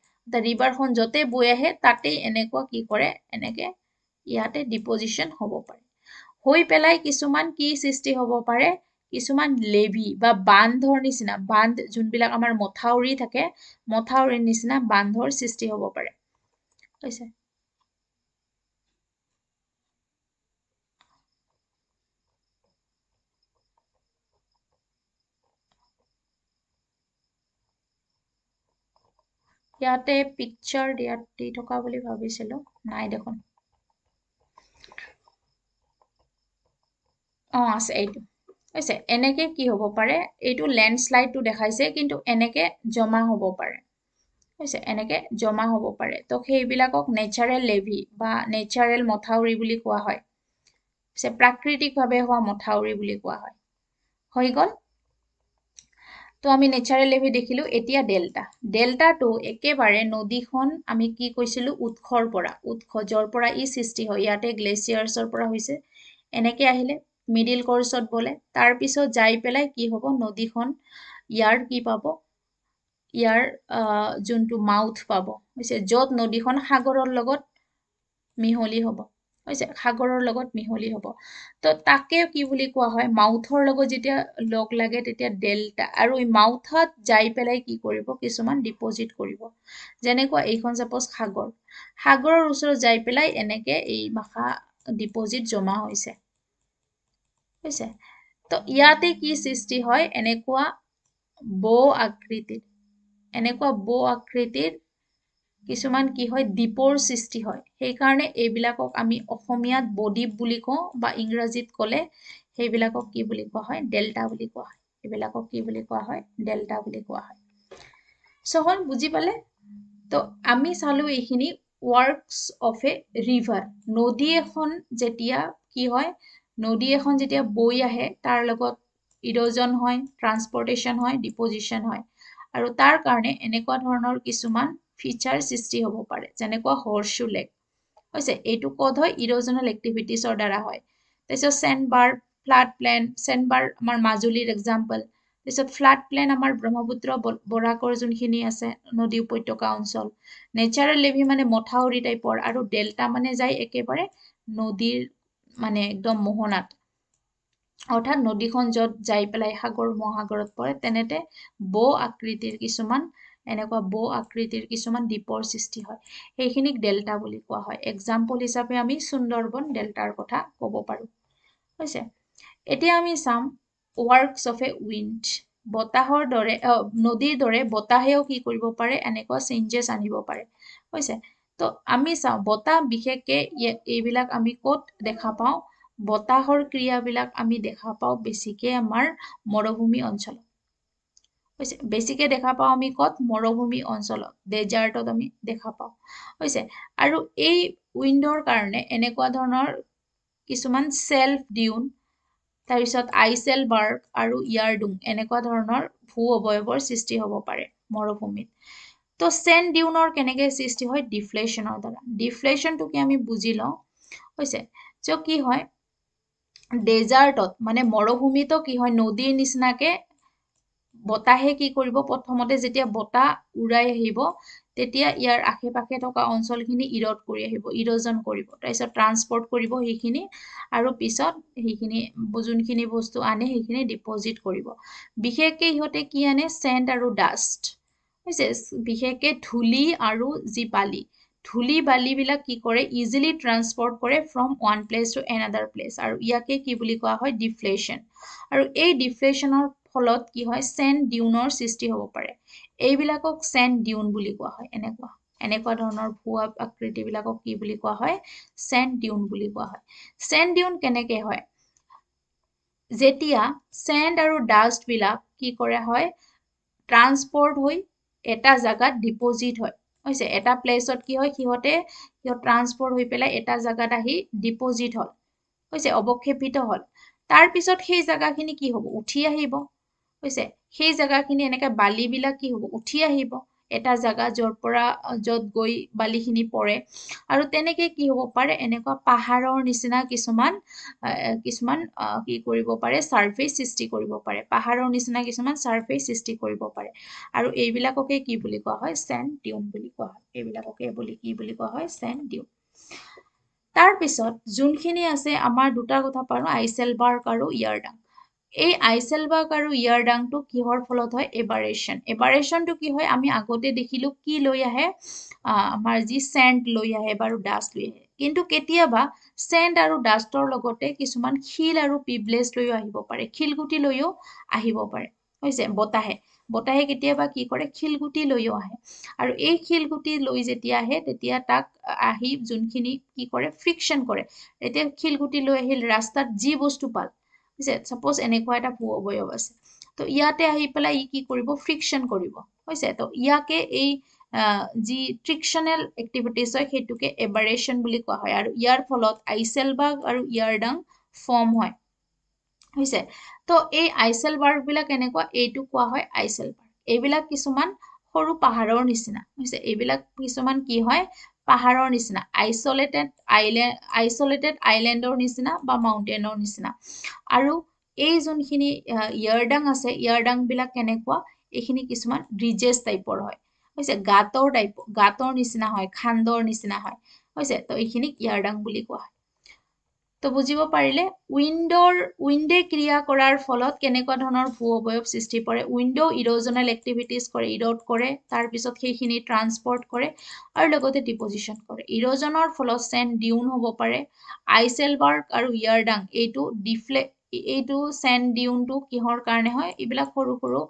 ৰিভাৰখন য'তে বৈ আহে তাতেই এনেকুৱা কি কৰে এনেকে ইয়াতে ডিপজিশ্যন হ'ব পাৰে হৈ পেলাই কিছুমান কি সৃষ্টি হ'ব পাৰে কিছুমান লেভি বা বান্ধৰ নিচিনা বান্ধ যোনবিলাক আমাৰ মথাউৰি থাকে মথাউৰিৰ নিচিনা বান্ধৰ সৃষ্টি হ'ব পাৰে ইয়াতে পিকচাৰ দিয়াত দি থকা বুলি ভাবিছিলো নাই দেখোন অঁ আছে এইটো হৈছে এনেকৈ কি হ'ব পাৰে এইটো লেণ্ডশ্লাইডটো দেখাইছে কিন্তু এনেকে জমা হ'ব পাৰে হৈছে এনেকৈ জমা হ'ব পাৰে তো সেইবিলাকক নেচাৰেল লেভি বা নেচাৰেল মথাউৰি বুলি কোৱা হয় হৈছে প্ৰাকৃতিকভাৱে হোৱা মথাউৰি বুলি কোৱা হয় হৈ গ'ল তো আমি নেচাৰেল এভি দেখিলোঁ এতিয়া ডেল্টা ডেল্টাটো একেবাৰে নদীখন আমি কি কৈছিলো উৎসৰ পৰা উৎস য'ৰ পৰা ই সৃষ্টি হয় ইয়াতে গ্লেচিয়াৰ্ছৰ পৰা হৈছে এনেকে আহিলে মিডিল কৰ্চত বলে পিছত যাই পেলাই কি হ'ব নদীখন ইয়াৰ কি পাব ইয়াৰ যোনটো মাউথ পাব হৈছে য'ত নদীখন সাগৰৰ লগত মিহলি হ'ব হৈছে সাগৰৰ লগত মিহলি হ'ব তো তাকে কি বুলি কোৱা হয় মাউথৰ লগত যেতিয়া লগ লাগে তেতিয়া ডেল্টা আৰু এই মাউথত যাই পেলাই কি কৰিব কিছুমান ডিপ'জিট কৰিব যেনেকুৱা এইখন চাপ'জ সাগৰ সাগৰৰ ওচৰত যাই পেলাই এনেকে এই মাখা ডিপ'জিট জমা হৈছে হৈছে তো ইয়াতে কি সৃষ্টি হয় এনেকুৱা ব আকৃতিত এনেকুৱা ব আকৃতিৰ কিছুমান কি হয় দ্বীপৰ সৃষ্টি হয় সেইকাৰণে এইবিলাকক আমি অসমীয়াত বদ্বীপ বুলি কওঁ বা ইংৰাজীত ক'লে সেইবিলাকক কি বুলি কোৱা হয় ডেল্টা বুলি কোৱা হয় এইবিলাকক কি বুলি কোৱা হয় ডেল্টা বুলি কোৱা হয় চহল বুজি পালে তো আমি চালো এইখিনি ৱৰ্কছ অফ এ ৰিভাৰ নদী এখন যেতিয়া কি হয় নদী এখন যেতিয়া বৈ আহে তাৰ লগত ইৰজন হয় ট্ৰান্সপৰ্টেশ্যন হয় ডিপজিশ্যন হয় আৰু তাৰ কাৰণে এনেকুৱা ধৰণৰ কিছুমান ফিচাৰ সৃষ্টি হ'ব পাৰে যেনেকুৱা হৰ্চু লেগ হৈছে এইটো কড হয় ইৰজনেল এক্টিভিটিছৰ দ্বাৰা হয় তাৰপিছত চেণ্ডবাৰ ফ্লাড প্লেন চেণ্ডবাৰ আমাৰ মাজুলীৰ এক্সাম্পল তাৰপিছত ফ্লাড প্লেন আমাৰ ব্ৰহ্মপুত্ৰ বৰাকৰ যোনখিনি আছে নদী উপত্যকা অঞ্চল নেচাৰেল লেভি মানে মথাউৰি টাইপৰ আৰু ডেল্টা মানে যায় একেবাৰে নদীৰ মানে একদম মোহনাত অৰ্থাৎ নদীখন য'ত যাই পেলাই সাগৰ মহাসাগৰত পৰে তেনেতে ব আকৃতিৰ কিছুমান এনেকুৱা ব আকৃতিৰ কিছুমান দ্বীপৰ সৃষ্টি হয় সেইখিনিক ডেল্টা বুলি কোৱা হয় এক্সাম্পল হিচাপে আমি সুন্দৰবন ডেল্টাৰ কথা ক'ব পাৰো হৈছে এতিয়া আমি চাম ৱৰ্কছ অফ এ উইণ্ড বতাহৰ দৰে নদীৰ দৰে বতাহেও কি কৰিব পাৰে এনেকুৱা চেঞ্জেছ আনিব পাৰে হৈছে তো আমি চাওঁ বতাহ বিশেষকে এইবিলাক আমি ক'ত দেখা পাওঁ বতাহৰ ক্ৰিয়াবিলাক আমি দেখা পাওঁ বেছিকে আমাৰ মৰুভূমি অঞ্চলত হৈছে বেছিকৈ দেখা পাওঁ আমি ক'ত মৰুভূমি অঞ্চলত ডেজাৰ্টত আমি দেখা পাওঁ হৈছে আৰু এই উইণ্ডৰ কাৰণে এনেকুৱা ধৰণৰ কিছুমান চেল্ফ ডিউন তাৰপিছত আইচেল বাৰ্ক আৰু ইয়াৰডুং এনেকুৱা ধৰণৰ ভূ অৱয়ৱৰ সৃষ্টি হ'ব পাৰে মৰুভূমিত তো চেন ডিউনৰ কেনেকৈ সৃষ্টি হয় ডিফ্লেশ্যনৰ দ্বাৰা ডিফ্লেশ্যনটোকে আমি বুজি লওঁ হৈছে য' কি হয় ডেজাৰ্টত মানে মৰুভূমিতো কি হয় নদীৰ নিচিনাকৈ বতাহে কি কৰিব প্ৰথমতে যেতিয়া বতাহ উৰাই আহিব তেতিয়া ইয়াৰ আশে পাশে থকা অঞ্চলখিনি ইৰদ কৰি আহিব ইৰজন কৰিব তাৰপিছত ট্ৰান্সপৰ্ট কৰিব সেইখিনি আৰু পিছত সেইখিনি যোনখিনি বস্তু আনে সেইখিনি ডিপজিট কৰিব বিশেষকৈ সিহঁতে কি আনে চেণ্ট আৰু ডাষ্ট বুজিছে বিশেষকৈ ধূলি আৰু যি বালি ধূলি বালিবিলাক কি কৰে ইজিলি ট্ৰান্সপৰ্ট কৰে from one place to another place আৰু ইয়াকে কি বুলি কোৱা হয় ডিফ্লেশ্যন আৰু এই ডিফ্লেশ্যনৰ ফলত কি হয় চেণ্ড ডিউনৰ সৃষ্টি হ'ব পাৰে এইবিলাকক চেণ্ড ডিউন বুলি কোৱা হয় এনেকুৱা এনেকুৱা ধৰণৰ ভুৱা আকৃতিবিলাকক কি বুলি কোৱা হয় চেণ্ড ডিউন বুলি কোৱা হয় চেণ্ড ডিউন কেনেকে হয় যেতিয়া চেণ্ড আৰু ডাষ্টবিলাক কি কৰা হয় ট্ৰান্সপৰ্ট হৈ এটা জেগাত ডিপ'জিট হয় হৈছে এটা প্লেচত কি হয় সিহঁতে সিহঁত ট্ৰান্সপৰ্ট হৈ পেলাই এটা জেগাত আহি ডিপ'জিট হ'ল হৈছে অৱক্ষেপিত হ'ল তাৰপিছত সেই জাগাখিনি কি হ'ব উঠি আহিব হৈছে সেই জেগাখিনি এনেকৈ বালিবিলাক কি হ'ব উঠি আহিব এটা জেগা য'ৰ পৰা য'ত গৈ বালিখিনি পৰে আৰু তেনেকে কি হ'ব পাৰে এনেকুৱা পাহাৰৰ নিচিনা কিছুমান কিছুমান কি কৰিব পাৰে ছাৰ্ফেচ সৃষ্টি কৰিব পাৰে পাহাৰৰ নিচিনা কিছুমান ছাৰ্ফেচ সৃষ্টি কৰিব পাৰে আৰু এইবিলাককে কি বুলি কোৱা হয় চেণ্ড ডিউন বুলি কোৱা হয় এইবিলাককে বুলি কি বুলি কোৱা হয় চেণ্ড তাৰ পিছত যোনখিনি আছে আমাৰ দুটা কথা পাৰোঁ আইচেলবাৰ্ক আৰু ইয়াৰডাং এই আইচেলবাগ আৰু ইয়াৰ ডাংটো কিহৰ ফলত হয় এভাৰেশ্যন এভাৰেশ্যনটো কি হয় আমি আগতে দেখিলোঁ কি লৈ আহে আমাৰ যি চেণ্ট লৈ আহে বাৰু ডাষ্ট লৈ আহে কিন্তু কেতিয়াবা চেণ্ট আৰু ডাষ্টৰ লগতে কিছুমান শিল আৰু পিবলেছ লৈও আহিব পাৰে শিলগুটি লৈও আহিব পাৰে হৈছে বতাহে বতাহে কেতিয়াবা কি কৰে শিলগুটি লৈও আহে আৰু এই শিলগুটি লৈ যেতিয়া আহে তেতিয়া তাক আহি যোনখিনি কি কৰে ফ্ৰিকশ্যন কৰে এতিয়া শিলগুটি লৈ আহিল ৰাস্তাত যি বস্তু পাল যে চাপজ এনেকুৱা এটা ভূ অৱয়ব আছে ত' ইয়াতে আহি পেলাই ই কি কৰিব ফ্ৰিকশ্যন কৰিব হৈছে ত' ইয়াকে এই যি ট্ৰিকশ্যনেল এক্টিভিটিছ হয় সেইটোকে এবাৰেশ্যন বুলি কোৱা হয় আৰু ইয়াৰ ফলত আইচেল আইচেলবাগ আৰু ইয়াৰ ডাং ফৰ্ম হয় হৈছে ত' এই আইচেল বিলাক এনেকুৱা এইটো কোৱা হয় আইচেল আইচেলবাৰ্গ এইবিলাক কিছুমান সৰু পাহাৰৰ নিচিনা হৈছে এইবিলাক কিছুমান কি হয় পাহাৰৰ নিচিনা আইচলেটেড আইলেণ্ড আইচলেটেড আইলেণ্ডৰ নিচিনা বা মাউণ্টেইনৰ নিচিনা আৰু এই যোনখিনি ইয়াৰডাং আছে ইয়াৰডাং বিলাক কেনেকুৱা এইখিনি কিছুমান ৰিজেছ টাইপৰ হয় হৈছে গাঁতৰ টাইপৰ গাঁতৰ নিচিনা হয় খান্দৰ নিচিনা হয় হৈছে তো এইখিনিক ইয়াৰডাং বুলি কোৱা হয় তো বুজিব পাৰিলে উইণ্ডৰ উইণ্ডে ক্ৰিয়া কৰাৰ ফলত কেনেকুৱা ধৰণৰ ভূ অৱয়ব সৃষ্টি পৰে উইণ্ড ইৰ'জনেল এক্টিভিটিজ কৰে ইৰ'ড কৰে তাৰপিছত সেইখিনি ট্ৰান্সপৰ্ট কৰে আৰু লগতে ডিপজিশ্যন কৰে ইৰ'জনৰ ফলত চেণ্ড ডিউন হ'ব পাৰে আইচেলবাৰ্গ আৰু ইয়াৰডাং এইটো ডিফ্লে এইটো চেণ্ড ডিউনটো কিহৰ কাৰণে হয় এইবিলাক সৰু সৰু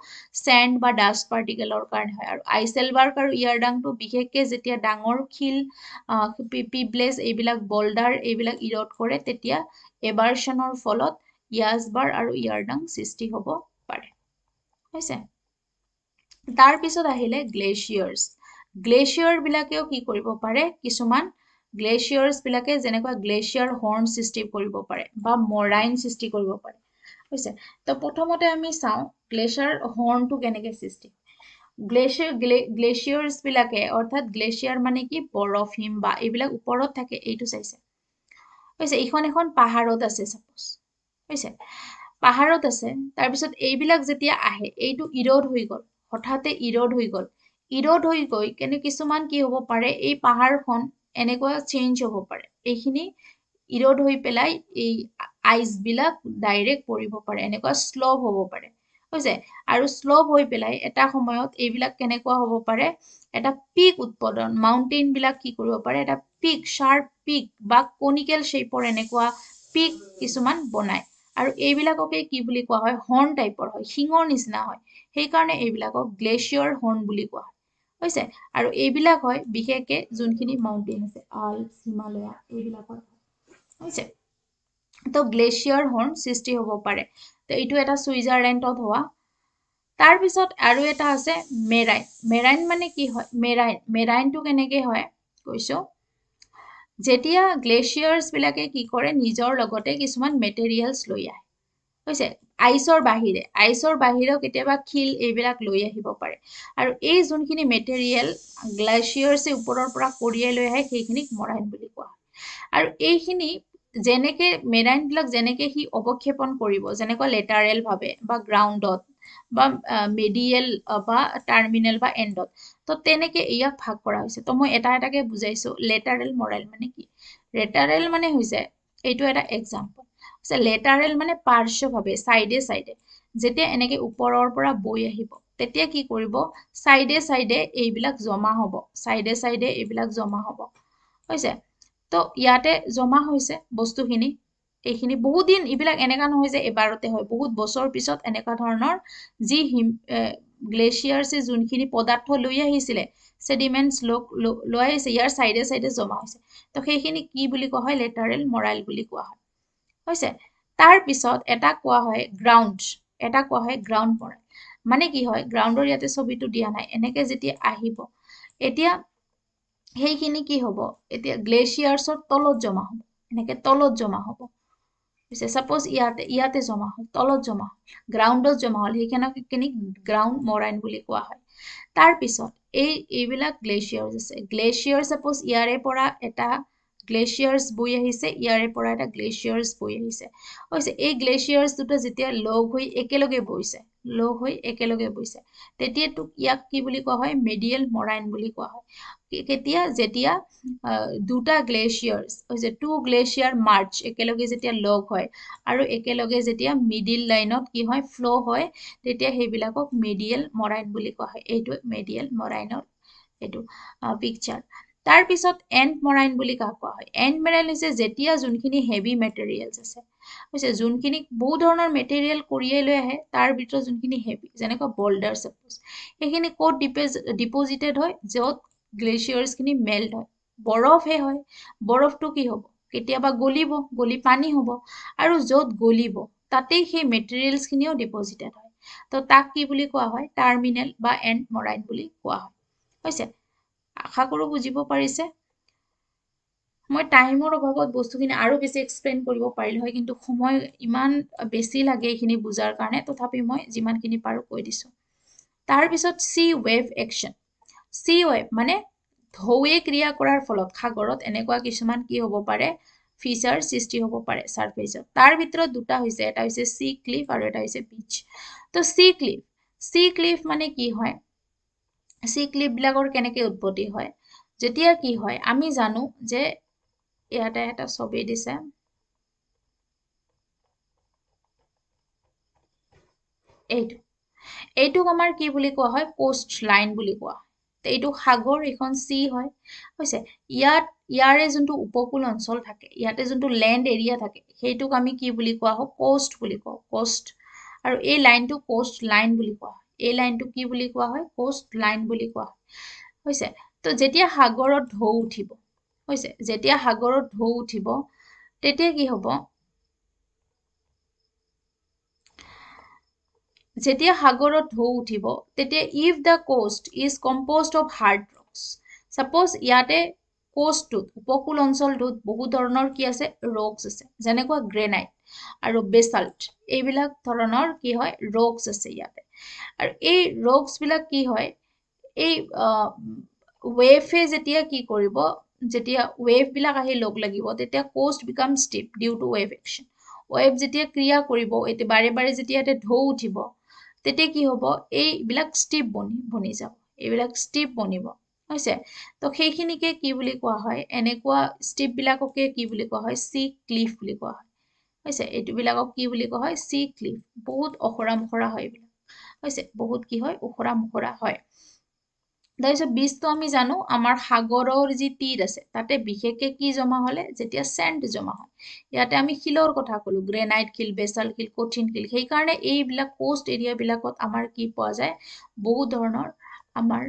চেণ্ড বা ডাষ্ট পাৰ্টিকেলৰ কাৰণে হয় আৰু আইচেলবাৰ্ক আৰু ইয়াৰডাংটো বিশেষকৈ যেতিয়া ডাঙৰ শিল পিপ্লেচ এইবিলাক বল্ডাৰ এইবিলাক ইৰত কৰে তেতিয়া এবাৰচনৰ ফলত ইয়াজবাৰ আৰু ইয়াৰডাং সৃষ্টি হ'ব পাৰে হৈছে তাৰপিছত আহিলে গ্লেচিয়াৰ্ছ গ্লেচিয়াৰবিলাকেও কি কৰিব পাৰে কিছুমান গ্লেচিয়াৰ্ছবিলাকে যেনেকুৱা গ্লেচিয়াৰ হৰ্ণ সৃষ্টি কৰিব পাৰে বা মৰাইন সৃষ্টি কৰিব পাৰে বুজিছে তো প্ৰথমতে আমি চাওঁ গ্লেচিয়াৰ হৰ্ণটো কেনেকৈ সৃষ্টি গ্লেচিয়াৰ গ্লেচিয়াৰ্ছবিলাকে অৰ্থাৎ গ্লেচিয়াৰ মানে কি বৰফ হিম বা এইবিলাক ওপৰত থাকে এইটো চাইছে বুজিছে এইখন এখন পাহাৰত আছে চাপ'জ বুজিছে পাহাৰত আছে তাৰপিছত এইবিলাক যেতিয়া আহে এইটো ইৰদ হৈ গ'ল হঠাতে ইৰদ হৈ গ'ল ইৰদ হৈ গৈ কেনে কিছুমান কি হ'ব পাৰে এই পাহাৰখন এনেকুৱা চেঞ্জ হ'ব পাৰে এইখিনি ইৰদ হৈ পেলাই এই আইচবিলাক ডাইৰেক্ট পৰিব পাৰে এনেকুৱা শ্লভ হ'ব পাৰে বুজিছে আৰু শ্লভ হৈ পেলাই এটা সময়ত এইবিলাক কেনেকুৱা হ'ব পাৰে এটা পিক উৎপাদন বিলাক কি কৰিব পাৰে এটা পিক শ্বাৰ্প পিক বা কনিকেল শ্বেপৰ এনেকুৱা পিক কিছুমান বনায় আৰু এইবিলাককে কি বুলি কোৱা হয় হৰ্ণ টাইপৰ হয় শিঙৰ নিচিনা হয় সেইকাৰণে এইবিলাকক গ্লেচিয়াৰ হৰ্ণ বুলি কোৱা হয় হৈছে আৰু এইবিলাক হয় বিশেষকে যোনখিনি মাউণ্টেইন আছে আল্পছ হিমালয়া এইবিলাকৰ হৈছে তো গ্লেচিয়াৰ হৰ্ণ সৃষ্টি হ'ব পাৰে তো এইটো এটা ছুইজাৰলেণ্ডত হোৱা তাৰপিছত আৰু এটা আছে মেৰাইন মেৰাইন মানে কি হয় মেৰাইন মেৰাইনটো কেনেকে হয় কৈছো যেতিয়া বিলাকে কি কৰে নিজৰ লগতে কিছুমান মেটেৰিয়েলছ লৈ আহে হৈছে আইচৰ বাহিৰে আইচৰ বাহিৰেও কেতিয়াবা খিল এইবিলাক লৈ আহিব পাৰে আৰু এই যোনখিনি মেটেৰিয়েল গ্লেচিয়াৰ্ছে ওপৰৰ পৰা কঢ়িয়াই লৈ আহে সেইখিনিক মৰাইন বুলি কোৱা হয় আৰু এইখিনি যেনেকে মেৰাইনবিলাক যেনেকে সি অৱক্ষেপন কৰিব যেনেকুৱা লেটাৰেল ভাৱে বা গ্ৰাউণ্ডত বা মেডিয়েল বা টাৰ্মিনেল বা এণ্ডত তো তেনেকে ইয়াক ভাগ কৰা হৈছে তো মই এটা এটাকে বুজাইছো লেটাৰেল মৰাইন মানে কি লেটাৰেল মানে হৈছে এইটো এটা এক্সাম্পল আছে লেটাৰেল মানে পাৰ্শ্ব পাৰ্শ্বভাৱে চাইডে চাইডে যেতিয়া এনেকে ওপৰৰ পৰা বৈ আহিব তেতিয়া কি কৰিব চাইডে চাইডে এইবিলাক জমা হ'ব চাইডে চাইডে এইবিলাক জমা হ'ব হৈছে তো ইয়াতে জমা হৈছে বস্তুখিনি এইখিনি বহুত দিন এইবিলাক এনেকা নহয় যে এবাৰতে হয় বহুত বছৰ পিছত এনেকুৱা ধৰণৰ যি হিম গ্লেচিয়াৰ্ছে যোনখিনি পদাৰ্থ লৈ আহিছিলে চেডিমেণ্টছ লোক লৈ আহিছে ইয়াৰ চাইডে চাইডে জমা হৈছে তো সেইখিনি কি বুলি কোৱা হয় লেটাৰেল মৰাইল বুলি কোৱা হয় হৈছে তাৰপিছত এটা কোৱা হয় গ্ৰাউণ্ড এটা কোৱা হয় গ্ৰাউণ্ড মৰাণ মানে কি হয় গ্ৰাউণ্ডৰ ইয়াতে ছবিটো দিয়া নাই এনেকৈ যেতিয়া আহিব এতিয়া সেইখিনি কি হ'ব এতিয়া গ্লেচিয়াৰ্ছৰ তলত জমা হ'ব এনেকৈ তলত জমা হ'ব বুজিছে ছাপ'জ ইয়াতে ইয়াতে জমা হ'ল তলত জমা হ'ল গ্ৰাউণ্ডত জমা হ'ল সেইখিনিখিনিক গ্ৰাউণ্ড মৰাইন বুলি কোৱা হয় তাৰপিছত এই এইবিলাক গ্লেচিয়াৰ্ছ আছে গ্লেচিয়াৰ ছাপ'জ ইয়াৰে পৰা এটা গ্লেচিয়াৰ্ছ বৈ আহিছে ইয়াৰে পৰা এটা গ্লেচিয়াৰ্ছ বৈ আহিছে অৱশ্যে এই গ্লেচিয়াৰ্ছ দুটা যেতিয়া লগ হৈ একেলগে বৈছে লগ হৈ একেলগে বৈছে তেতিয়া তোক ইয়াক কি বুলি কোৱা হয় মেডিয়েল মৰাইন বুলি কোৱা হয় কেতিয়া যেতিয়া দুটা গ্লেচিয়াৰ্ছ হৈছে টু গ্লেচিয়াৰ মাৰ্চ একেলগে যেতিয়া লগ হয় আৰু একেলগে যেতিয়া মিডিল লাইনত কি হয় ফ্ল' হয় তেতিয়া সেইবিলাকক মেডিয়েল মৰাইন বুলি কোৱা হয় এইটো মেডিয়েল মৰাইনৰ এইটো পিকচাৰ তাৰপিছত এণ্ডমৰাইন বুলি কাক কোৱা হয় এণ্ডমেৰাইন হৈছে যেতিয়া যোনখিনি হেভি মেটেৰিয়েলছ আছে বুজিছে যোনখিনিক বহু ধৰণৰ মেটেৰিয়েল কঢ়িয়াই লৈ আহে তাৰ ভিতৰত যোনখিনি হেভি যেনেকুৱা বল্ডাৰ চাপ'জ সেইখিনি ক'ত ডিপেজ ডিপ'জিটেড হয় য'ত গ্লেচিয়াৰ্ছখিনি মেল্ট হয় বৰফহে হয় বৰফটো কি হ'ব কেতিয়াবা গলিব গলি পানী হ'ব আৰু য'ত গলিব তাতেই সেই মেটেৰিয়েলছখিনিও ডিপ'জিটেড হয় তো তাক কি বুলি কোৱা হয় টাৰ্মিনেল বা এণ্ড মৰাইন বুলি কোৱা হয় হৈছে আশা কৰো বুজিব পাৰিছে মই টাইমৰ অভাৱত বস্তুখিনি আৰু বেছি এক্সপ্লেইন কৰিব পাৰিলোঁ হয় কিন্তু সময় ইমান বেছি লাগে এইখিনি বুজাৰ কাৰণে তথাপি মই যিমানখিনি পাৰোঁ কৈ দিছোঁ তাৰপিছত sea wave action sea wave মানে ঢৌৱে ক্ৰিয়া কৰাৰ ফলত সাগৰত এনেকুৱা কিছুমান কি হ'ব পাৰে ফিচাৰ সৃষ্টি হ'ব পাৰে ছাৰ্ফেচত তাৰ ভিতৰত দুটা হৈছে এটা হৈছে চি ক্লিফ আৰু এটা হৈছে বীচ ত' চি ক্লিফ চি ক্লিফ মানে কি হয় চিক বিলাকৰ কেনেকে উৎপত্তি হয় যেতিয়া কি হয় আমি জানো যে ইয়াতে এটা ছবি দিছে এইটো এইটোক আমাৰ কি বুলি কোৱা হয় কোষ্ট লাইন বুলি কোৱা হয় এইটো সাগৰ এখন চি হয় হৈছে ইয়াত ইয়াৰে যোনটো উপকূল অঞ্চল থাকে ইয়াতে যোনটো লেণ্ড এৰিয়া থাকে সেইটোক আমি কি বুলি কোৱা হয় কষ্ট বুলি কওঁ কষ্ট আৰু এই লাইনটো কষ্ট লাইন বুলি কোৱা হয় এই লাইনটো কি বুলি কোৱা হয় কোষ্ট লাইন বুলি কোৱা হয় হৈছে তো যেতিয়া সাগৰত ঢৌ উঠিব হৈছে যেতিয়া সাগৰত ঢৌ উঠিব তেতিয়া কি হ'ব যেতিয়া সাগৰত ঢৌ উঠিব তেতিয়া if the coast is composed of hard rocks suppose ইয়াতে কোষ্টটোত উপকূল অঞ্চলটোত বহু ধৰণৰ কি আছে ৰকছ আছে যেনেকুৱা গ্ৰেনাইট আৰু বেচাল্ট এইবিলাক ধৰণৰ কি হয় ৰকছ আছে ইয়াতে আৰু এই ৰগ্ছ বিলাক কি হয় এই ৱেভে যেতিয়া কি কৰিব যেতিয়া ৱেভ বিলাক আহি লগ লাগিব তেতিয়া coast become steep due to wave action wave যেতিয়া ক্ৰিয়া কৰিব এতিয়া বাৰে বাৰে যেতিয়া ইয়াতে ঢৌ উঠিব তেতিয়া কি হ'ব এইবিলাক ষ্টিপ বনি বনি যাব এইবিলাক ষ্টিপ বনিব হৈছে তো সেইখিনিকে কি বুলি কোৱা হয় এনেকুৱা বিলাককে কি বুলি কোৱা হয় চি ক্লিফ বুলি কোৱা হয় হৈছে বিলাকক কি বুলি কোৱা হয় চি ক্লিফ বহুত অখৰা মখৰা হয় এইবিলাক হৈছে বহুত কি হয় ওখোৰা মোখোৰা হয় তাৰপিছত বীজটো আমি জানো আমাৰ সাগৰৰ যি তীৰ আছে তাতে বিশেষকে কি জমা হ'লে যেতিয়া চেণ্ট জমা হয় ইয়াতে আমি শিলৰ কথা কলো গ্ৰেনাইট শিল বেচাল শিল কঠিন শিল সেইকাৰণে এইবিলাক কোষ্ট এৰিয়া বিলাকত আমাৰ কি পোৱা যায় বহু ধৰণৰ আমাৰ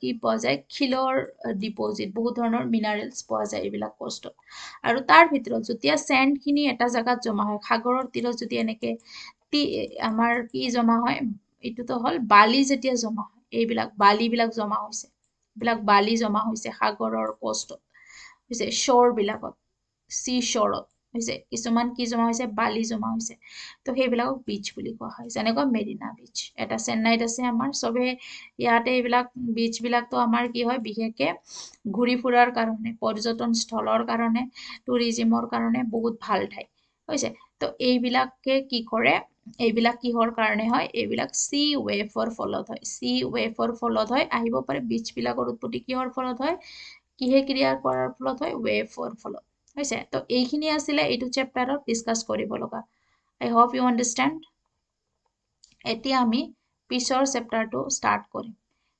কি পোৱা যায় শিলৰ ডিপ'জিট বহুত ধৰণৰ মিনাৰেলছ পোৱা যায় এইবিলাক কষ্টত আৰু তাৰ ভিতৰত যেতিয়া চেণ্টখিনি এটা জেগাত জমা হয় সাগৰৰ তীৰত যদি এনেকে আমাৰ কি জমা হয় এইটোতো হ'ল বালি যেতিয়া জমা হয় এইবিলাক বালিবিলাক জমা হৈছে এইবিলাক বালি জমা হৈছে সাগৰৰ কষ্টত হৈছে শ্বৰবিলাকত চি শ্বৰত হৈছে কিছুমান কি জমা হৈছে বালি জমা হৈছে ত' সেইবিলাকক বীচ বুলি কোৱা হয় যেনেকুৱা মেৰিনা বীচ এটা চেন্নাইত আছে আমাৰ চবে ইয়াতে এইবিলাক বীচবিলাকতো আমাৰ কি হয় বিশেষকৈ ঘূৰি ফুৰাৰ কাৰণে পৰ্যটনস্থলৰ কাৰণে টুৰিজিমৰ কাৰণে বহুত ভাল ঠাই হৈছে তো এইবিলাকে কি কৰে এইবিলাক কিহৰ কাৰণে হয় এইবিলাক চি ৱেভৰ ফলত হয় চি ৱেভৰ ফলত হয় আহিব পাৰে বীজবিলাকৰ উৎপত্তি কিহৰ ফলত হয় কিহে ক্ৰিয়া কৰাৰ ফলত হয় ৱেভৰ ফলত হৈছে তো এইখিনি আছিলে এইটো চেপ্টাৰত ডিছকাছ কৰিব লগা আই হোপ ইউ আণ্ডাৰষ্টেণ্ড এতিয়া আমি পিছৰ চেপ্টাৰটো ষ্টাৰ্ট কৰিম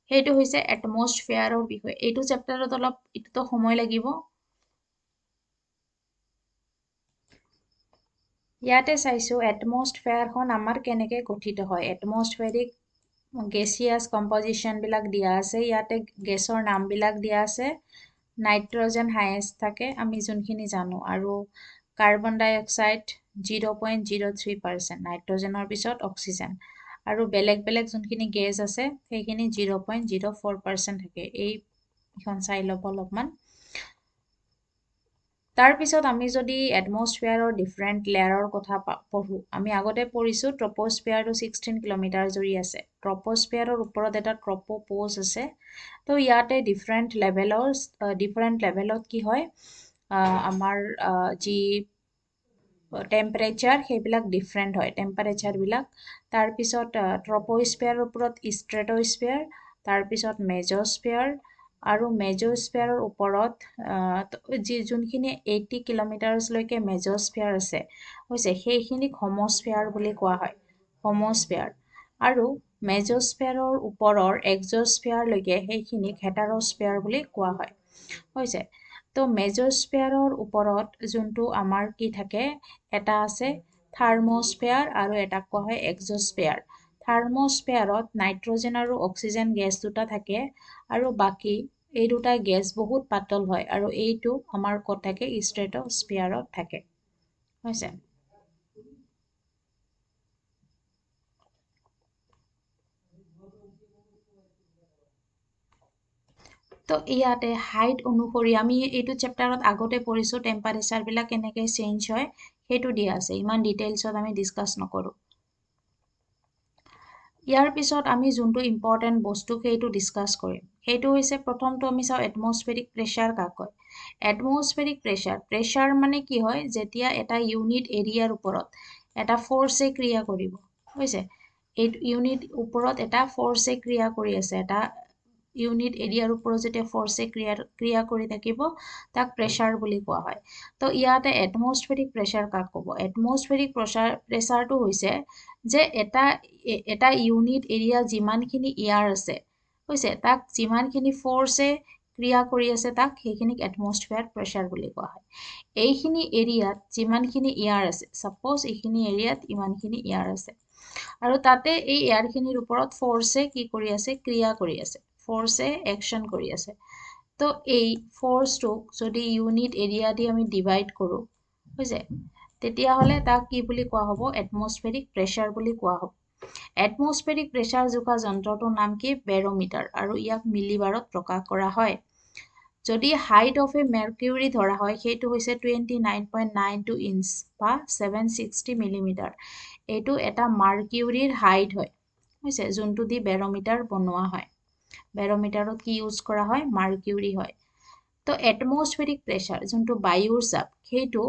সেইটো হৈছে এটমষ্টফেয়াৰৰ বিষয়ে এইটো চেপ্টাৰত অলপ এইটোতো সময় লাগিব ইয়াতে চাইছোঁ এটমছফেয়াৰখন আমাৰ কেনেকৈ গঠিত হয় এটমছফেয়াৰিক গেছিয়াছ কম্পজিশ্যনবিলাক দিয়া আছে ইয়াতে গেছৰ নামবিলাক দিয়া আছে নাইট্ৰজেন হায়েষ্ট থাকে আমি যোনখিনি জানো আৰু carbon dioxide zero' point zero' three percent নাইট্ৰজেনৰ পিছত অক্সিজেন আৰু বেলেগ বেলেগ যোনখিনি গেছ আছে সেইখিনি zero' point zero' four percent থাকে এইখন চাই ল'ব অলপমান তাৰপিছত আমি যদি এটমছফেয়াৰৰ ডিফাৰেণ্ট লেয়াৰৰ কথা পঢ়োঁ আমি আগতে পঢ়িছোঁ ট্ৰপ'স্ফেয়াৰটো ছিক্সটিন কিলোমিটাৰ জুৰি আছে ট্ৰপ'স্ফেয়াৰৰ ওপৰত এটা ট্ৰপ' প'জ আছে তো ইয়াতে ডিফাৰেণ্ট লেভেলৰ ডিফাৰেণ্ট লেভেলত কি হয় আমাৰ যি টেম্পাৰেচাৰ সেইবিলাক ডিফাৰেণ্ট হয় টেম্পাৰেচাৰবিলাক তাৰপিছত ট্ৰপ'স্ফেয়াৰৰ ওপৰত ষ্ট্ৰেট'স্ফেয়াৰ তাৰপিছত মেজ'স্ফেয়াৰ আৰু মেজস্ফেয়াৰৰ ওপৰত যি যোনখিনি এইটি কিলোমিটাৰ্ছলৈকে মেজস্ফেয়াৰ আছে হৈছে সেইখিনিক হমস্ফেয়াৰ বুলি কোৱা হয় হমস্পেয়াৰ আৰু মেজস্ফেয়াৰৰ ওপৰৰ এক্সস্ফেয়াৰলৈকে সেইখিনিক হেটাৰস্ফেয়াৰ বুলি কোৱা হয় হৈছে তো মেজস্ফেয়াৰৰ ওপৰত যোনটো আমাৰ কি থাকে এটা আছে থাৰ্মস্ফেয়াৰ আৰু এটাক কোৱা হয় এক্সস্ফেয়াৰ থাৰ্মস্পেয়াৰত নাইট্ৰজেন আৰু অক্সিজেন গেছ দুটা থাকে আৰু বাকী এই দুটা গেছ বহুত পাতল হয় আৰু এইটো আমাৰ ক'ত থাকে ষ্ট্ৰেটস্পিয়াৰত থাকে হৈছে তো ইয়াতে হাইট অনুসৰি আমি এইটো চেপ্টাৰত আগতে পঢ়িছোঁ টেম্পাৰেচাৰবিলাক কেনেকৈ চেঞ্জ হয় সেইটো দিয়া আছে ইমান ডিটেইলছত আমি ডিছকাছ নকৰোঁ ইয়াৰ পিছত আমি যোনটো ইম্পৰ্টেণ্ট বস্তু সেইটো ডিছকাছ কৰিম সেইটো হৈছে প্ৰথমটো আমি চাওঁ এটমছফেৰিক প্ৰেছাৰ কাক কয় এটমছফেৰিক প্ৰেছাৰ প্ৰেছাৰ মানে কি হয় যেতিয়া এটা ইউনিট এৰিয়াৰ ওপৰত এটা ফ'ৰ্চে ক্ৰিয়া কৰিব বুজিছে এই ইউনিট ওপৰত এটা ফ'ৰ্চে ক্ৰিয়া কৰি আছে এটা ইউনিট এরিয়ার উপর যেতে ফোর্সে ক্রিয়া ক্রিয়া করে থাকিব তাক প্রেসার বলি কোয়া হয় তো ইয়াতে অ্যাটমোস্ফেরিক প্রেসার কাক কব অ্যাটমোস্ফেরিক প্রেসার প্রেসারটো হইছে যে এটা এটা ইউনিট এরিয়া যিমানখিনি ইয়ার আছে হইছে তাক যিমানখিনি ফোর্সে ক্রিয়া করে আছে তাক সেইখিনিক অ্যাটমোস্ফেয়ার প্রেসার বলি কোয়া হয় এইখিনি এরিয়াত যিমানখিনি ইয়ার আছে সাপোজ এইখিনি এরিয়াত ইমানখিনি ইয়ার আছে আৰু তাতে এই এয়াৰখিনিৰ ওপৰত ফৰ্চে কি কৰি আছে ক্ৰিয়া কৰি আছে ফৰ্চে একশ্যন কৰি আছে তো এই ফৰ্চটোক যদি ইউনিট এৰিয়া দি আমি ডিভাইড কৰোঁ বুজে তেতিয়াহ'লে তাক কি বুলি কোৱা হ'ব এটমছফেৰিক প্ৰেছাৰ বুলি কোৱা হ'ব এটমছফেৰিক প্ৰেছাৰ জোখা যন্ত্ৰটোৰ নাম কি বেৰোমিটাৰ আৰু ইয়াক মিলিবাৰত প্ৰকাশ কৰা হয় যদি হাইট অফ এ মেৰকিউৰী ধৰা হয় সেইটো হৈছে twenty nine point nine two inch বা ছেভেন ছিক্সটি মিলিমিটাৰ এইটো এটা মাৰকিউৰীৰ হাইট হয় বুজিছে যোনটো দি বেৰোমিটাৰ বনোৱা হয় বেৰোমিটাৰত কি ইউজ কৰা হয় মাৰ্কিউৰী হয় তো এটমছফেৰিক প্ৰেছাৰ যোনটো বায়ুৰ চাপ সেইটো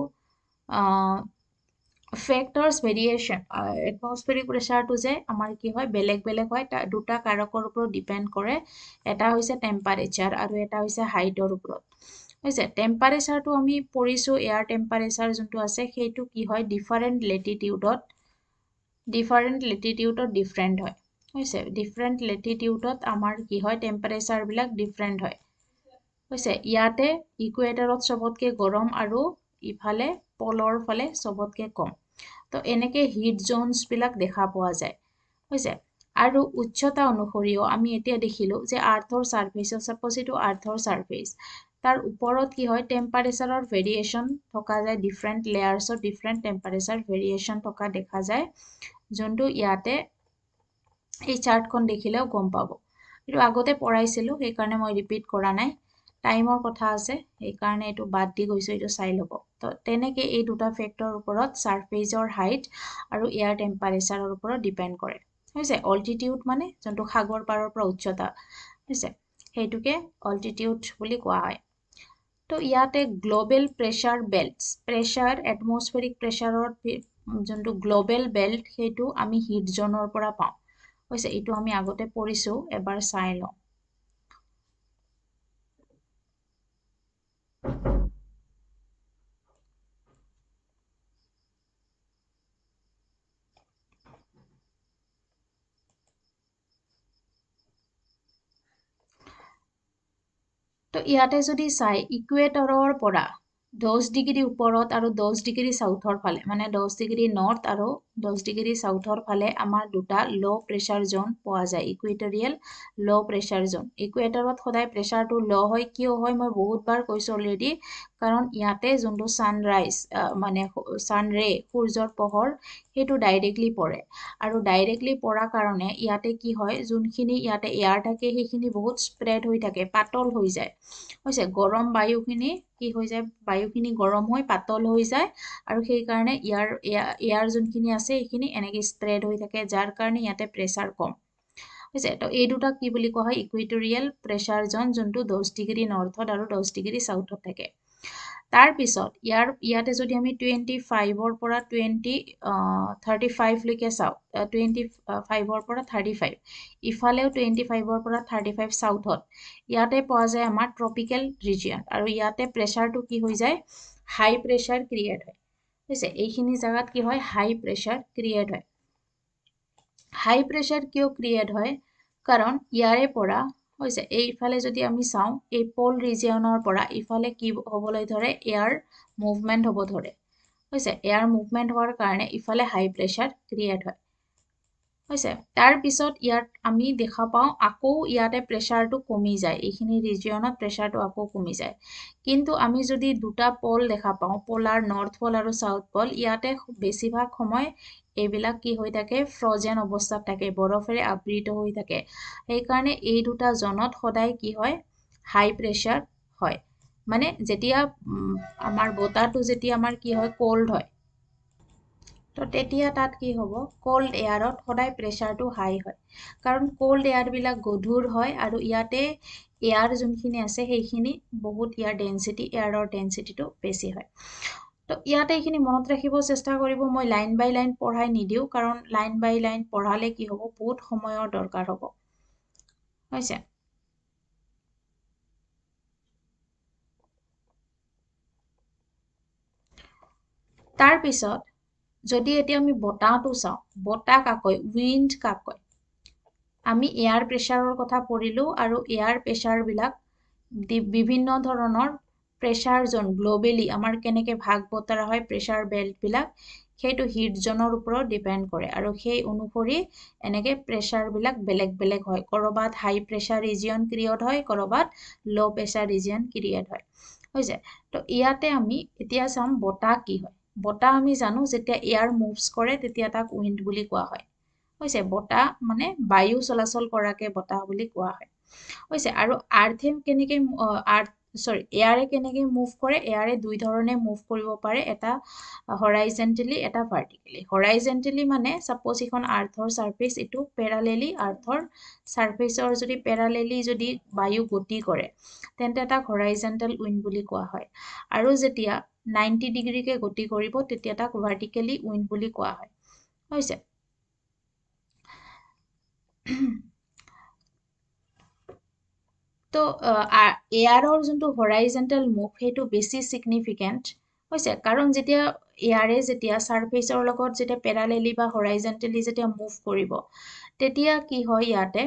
ফেক্টৰ্ছ ভেৰিয়েশ্যন এটমছফেৰিক প্ৰেছাৰটো যে আমাৰ কি হয় বেলেগ বেলেগ হয় তাৰ দুটা কাৰকৰ ওপৰত ডিপেণ্ড কৰে এটা হৈছে টেম্পাৰেচাৰ আৰু এটা হৈছে হাইটৰ ওপৰত হৈছে টেম্পাৰেচাৰটো আমি পৰিছোঁ এয়াৰ টেম্পাৰেচাৰ যোনটো আছে সেইটো কি হয় ডিফাৰেণ্ট লেটিটিউডত ডিফাৰেণ্ট লেটিটিউডত ডিফাৰেণ্ট হয় হৈছে ডিফাৰেণ্ট লেটিটিউডত আমাৰ কি হয় টেম্পাৰেচাৰবিলাক ডিফাৰেণ্ট হয় হৈছে ইয়াতে ইকুৱেটাৰত চবতকৈ গৰম আৰু ইফালে পলৰ ফালে চবতকৈ কম তো এনেকৈ হিট জ'নছবিলাক দেখা পোৱা যায় হৈছে আৰু উচ্চতা অনুসৰিও আমি এতিয়া দেখিলোঁ যে আৰ্থৰ চাৰ্ভেচ চাপ'জ এইটো আৰ্থৰ ছাৰ্ফেচ তাৰ ওপৰত কি হয় টেম্পাৰেচাৰৰ ভেৰিয়েশ্যন থকা যায় ডিফাৰেণ্ট লেয়াৰছত ডিফাৰেণ্ট টেম্পাৰেচাৰ ভেৰিয়েশ্যন থকা দেখা যায় যোনটো ইয়াতে এই চাৰ্টখন দেখিলেও গম পাব এইটো আগতে পঢ়াইছিলোঁ সেইকাৰণে মই ৰিপিট কৰা নাই টাইমৰ কথা আছে সেইকাৰণে এইটো বাদ দি গৈছোঁ এইটো চাই ল'ব তো তেনেকৈ এই দুটা ফেক্টৰ ওপৰত চাৰ্ফেজৰ হাইট আৰু এয়াৰ টেম্পাৰেচাৰৰ ওপৰত ডিপেণ্ড কৰে হৈছে অল্টিটিউড মানে যোনটো সাগৰ পাৰৰ পৰা উচ্চতা হৈছে সেইটোকে অল্টিটিউড বুলি কোৱা হয় তো ইয়াতে global pressure belt pressure atmospheric প্ৰেছাৰৰ যোনটো গ্ল'বেল বেল্ট সেইটো আমি হিট জ'নৰ পৰা পাওঁ হৈছে এইটো আমি আগতে পঢ়িছো এবাৰ চাই লওঁ ইয়াতে যদি চাই ইকুৱেটৰৰ পৰা দহ ডিগ্ৰী ওপৰত আৰু দহ ডিগ্ৰী ছাউথৰ ফালে মানে দহ ডিগ্ৰী নৰ্থ আৰু দহ ডিগ্ৰী ছাউথৰ ফালে আমাৰ দুটা ল' প্ৰেছাৰ জ'ন পোৱা যায় ইকুৱেটৰিয়েল ল' প্ৰেছাৰ জ'ন ইকুৱেটৰত সদায় প্ৰেছাৰটো ল' হয় কিয় হয় মই বহুতবাৰ কৈছোঁ অলৰেডি কাৰণ ইয়াতে যোনটো ছানৰাইজ মানে ছানৰে সূৰ্যৰ পোহৰ সেইটো ডাইৰেক্টলি পৰে আৰু ডাইৰেক্টলি পৰাৰ কাৰণে ইয়াতে কি হয় যোনখিনি ইয়াতে এয়াৰ থাকে সেইখিনি বহুত স্প্ৰেড হৈ থাকে পাতল হৈ যায় হৈছে গৰম বায়ুখিনি কি হৈ যায় বায়ুখিনি গৰম হৈ পাতল হৈ যায় আৰু সেইকাৰণে ইয়াৰ এয়াৰ যোনখিনি আছে সেইখিনি এনেকৈ স্প্ৰেড হৈ থাকে যাৰ কাৰণে ইয়াতে প্ৰেছাৰ কম হৈছে তো এই দুটা কি বুলি কোৱা হয় ইকুৱেটৰিয়েল প্ৰেছাৰ জ'ন যোনটো দহ ডিগ্ৰী নৰ্থত আৰু দহ ডিগ্ৰী চাউথত থাকে তাৰপিছত ইয়াৰ ইয়াতে যদি আমি টুৱেণ্টি ফাইভৰ পৰা টুৱেণ্টি থাৰ্টি ফাইভলৈকে চাওঁ টুৱেণ্টি ফাইভৰ পৰা থাৰ্টি ফাইভ ইফালেও টুৱেণ্টি ফাইভৰ পৰা থাৰ্টি ফাইভ চাউথত ইয়াতে পোৱা যায় আমাৰ ট্ৰপিকেল ৰিজিয়ন আৰু ইয়াতে প্ৰেছাৰটো কি হৈ যায় হাই প্ৰেছাৰ ক্ৰিয়েট হয় বুজিছে এইখিনি জেগাত কি হয় হাই প্ৰেছাৰ ক্ৰিয়েট হয় হাই প্ৰেছাৰ কিয় ক্ৰিয়েট হয় কাৰণ ইয়াৰে পৰা হৈছে এইফালে যদি আমি চাওঁ এই পল ৰিজিয়নৰ পৰা ইফালে কি হ'বলৈ ধৰে এয়াৰ মুভমেণ্ট হ'ব ধৰে হৈছে এয়াৰ মুভমেণ্ট হোৱাৰ কাৰণে ইফালে হাই প্ৰেছাৰ ক্ৰিয়েট হয় হৈছে তাৰ পিছত ইয়াত আমি দেখা পাওঁ আকৌ ইয়াতে প্ৰেছাৰটো কমি যায় এইখিনি ৰিজিয়নত প্ৰেছাৰটো আকৌ কমি যায় কিন্তু আমি যদি দুটা পল দেখা পাওঁ পলাৰ নৰ্থ পল আৰু চাউথ পল ইয়াতে বেছিভাগ সময় এইবিলাক কি হৈ থাকে ফ্ৰজেন অৱস্থাত থাকে বৰফেৰে আবৃত হৈ থাকে সেইকাৰণে এই দুটা জ'নত সদায় কি হয় হাই প্ৰেছাৰ হয় মানে যেতিয়া আমাৰ বতাহটো যেতিয়া আমাৰ কি হয় ক'ল্ড হয় তো তেতিয়া তাত কি হ'ব ক'ল্ড এয়াৰত সদায় প্ৰেছাৰটো হাই হয় কাৰণ ক'ল্ড এয়াৰবিলাক গধুৰ হয় আৰু ইয়াতে এয়াৰ যোনখিনি আছে সেইখিনি বহুত ইয়াৰ ডেঞ্চিটি এয়াৰৰ ডেঞ্চিটিটো বেছি হয় তো ইয়াতে এইখিনি মনত ৰাখিব চেষ্টা কৰিব মই লাইন বাই লাইন পঢ়াই নিদিওঁ কাৰণ লাইন বাই লাইন পঢ়ালে কি হ'ব বহুত সময়ৰ দৰকাৰ হ'ব হৈছে তাৰপিছত যদি এতিয়া আমি বতাহটো চাওঁ বতাহ কাকৈ উইণ্ড কাকৈ আমি এয়াৰ প্ৰেচাৰৰ কথা পঢ়িলোঁ আৰু এয়াৰ প্ৰেচাৰবিলাক বিভিন্ন ধৰণৰ প্ৰেচাৰ জ'ন গ্ল'বেলি আমাৰ কেনেকৈ ভাগ বতৰা হয় প্ৰেচাৰ বেল্টবিলাক সেইটো হিটজনৰ ওপৰত ডিপেণ্ড কৰে আৰু সেই অনুসৰি এনেকৈ প্ৰেচাৰবিলাক বেলেগ বেলেগ হয় ক'ৰবাত হাই প্ৰেচাৰ ৰিজিয়ন ক্ৰিয়েট হয় ক'ৰবাত ল' প্ৰেচাৰ ৰিজিয়ন ক্ৰিয়েট হয় হৈছে তো ইয়াতে আমি এতিয়া চাম বতাহ কি হয় বতাহ আমি জানো যেতিয়া এয়াৰ মুভছ কৰে তেতিয়া তাক উইণ্ড বুলি কোৱা হয় হৈছে বতাহ মানে বায়ু চলাচল কৰাকৈ বতাহ বুলি কোৱা হয় হৈছে আৰু আৰ্থে কেনেকৈ চৰি এয়াৰে কেনেকৈ মুভ কৰে এয়াৰে দুই ধৰণে মুভ কৰিব পাৰে এটা হৰাইজেণ্টেলি এটা ভাৰ্টিকেলি হৰাইজেণ্টেলি মানে ছাপ'জ এইখন আৰ্থৰ ছাৰ্ফেচ এইটো পেৰালেলি আৰ্থৰ ছাৰ্ফেচৰ যদি পেৰালেলি যদি বায়ু গতি কৰে তেন্তে এটা হৰাইজেণ্টেল উইণ্ড বুলি কোৱা হয় আৰু যেতিয়া নাইণ্টি ডিগ্ৰীকৈ গতি কৰিব তেতিয়া তাক ভাৰ্টিকেলি উইণ্ড বুলি কোৱা হয় তো এয়াৰৰ যোনটো হৰাইজেণ্টেল মুভ সেইটো বেছি ছিগনিফিকেণ্ট হৈছে কাৰণ যেতিয়া এয়াৰে যেতিয়া ছাৰ্ফেচৰ লগত যেতিয়া পেৰালেলি বা হৰাইজেণ্টেলি যেতিয়া মুভ কৰিব তেতিয়া কি হয় ইয়াতে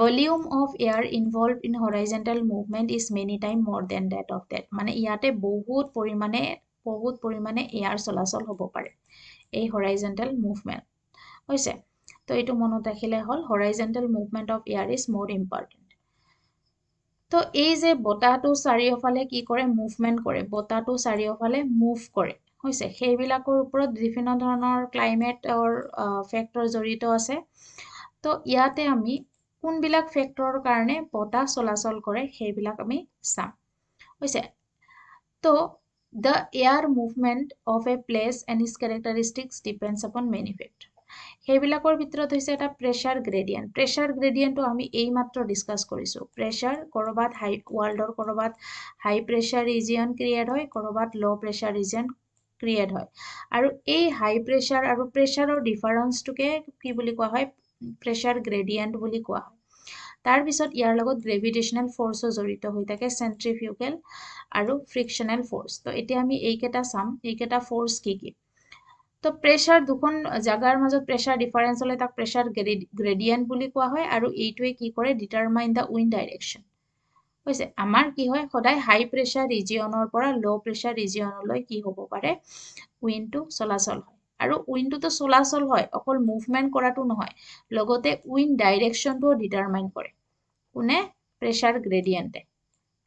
volume of air involve in horizontal movement is many time more than that of that মানে ইয়াতে বহুত পৰিমাণে বহুত পৰিমাণে এয়াৰ চলাচল হ'ব পাৰে এই হৰাইজেণ্টেল মুভমেণ্ট হৈছে তো এইটো মনত ৰাখিলে হ'ল horizontal movement of air is more important তো এই যে বতাহটো চাৰিওফালে কি কৰে মুভমেণ্ট কৰে বতাহটো চাৰিওফালে মুভ কৰে হৈছে সেইবিলাকৰ ওপৰত বিভিন্ন ধৰণৰ ক্লাইমেটৰ ফেক্টৰ জড়িত আছে তো ইয়াতে আমি কোনবিলাক ফেক্টৰৰ কাৰণে বতাহ চলাচল কৰে সেইবিলাক আমি চাম হৈছে তো the air movement of a place and is characteristics depends upon manifest সেইবিলাকৰ ভিতৰত হৈছে এটা প্ৰেছাৰ গ্ৰেডিয়েণ্ট প্ৰেছাৰ গ্ৰেডিয়েণ্টটো আমি এইমাত্ৰ ডিছকাছ কৰিছোঁ প্ৰেছাৰ ক'ৰবাত হাই ৱৰ্ল্ডৰ ক'ৰবাত হাই প্ৰেছাৰ ৰিজিয়ন ক্ৰিয়েট হয় ক'ৰবাত ল' প্ৰেছাৰ ৰিজিয়ন ক্ৰিয়েট হয় আৰু এই হাই প্ৰেছাৰ আৰু প্ৰেছাৰৰ ডিফাৰেঞ্চটোকে কি বুলি কোৱা হয় প্ৰেছাৰ গ্ৰেডিয়েণ্ট বুলি কোৱা হয় তাৰপিছত ইয়াৰ লগত গ্ৰেভিটেশ্যনেল ফ'ৰ্চো জড়িত হৈ থাকে চেণ্ট্ৰিফিউকেল আৰু ফ্ৰিকশ্যনেল ফ'ৰ্চ তো এতিয়া আমি এইকেইটা চাম এইকেইটা ফ'ৰ্চ কি কি তো প্ৰেছাৰ দুখন জাগাৰ মাজত প্ৰেছাৰ ডিফাৰেঞ্চ হ'লে তাক প্ৰেছাৰ গ্ৰেডিয়েণ্ট বুলি কোৱা হয় আৰু এইটোৱে কি কৰে ডিটাৰমাইন দা উইণ্ড ডাইৰেকশ্যন হৈছে আমাৰ কি হয় সদায় হাই প্ৰেছাৰ ৰিজিয়নৰ পৰা ল' প্ৰেছাৰ ৰিজিয়নলৈ কি হ'ব পাৰে উইণ্ডটো চলাচল হয় আৰু উইণ্ডটোতো চলাচল হয় অকল মুভমেণ্ট কৰাটো নহয় লগতে উইণ্ড ডাইৰেকশ্যনটোও ডিটাৰমাইন কৰে কোনে প্ৰেছাৰ গ্ৰেডিয়েণ্টে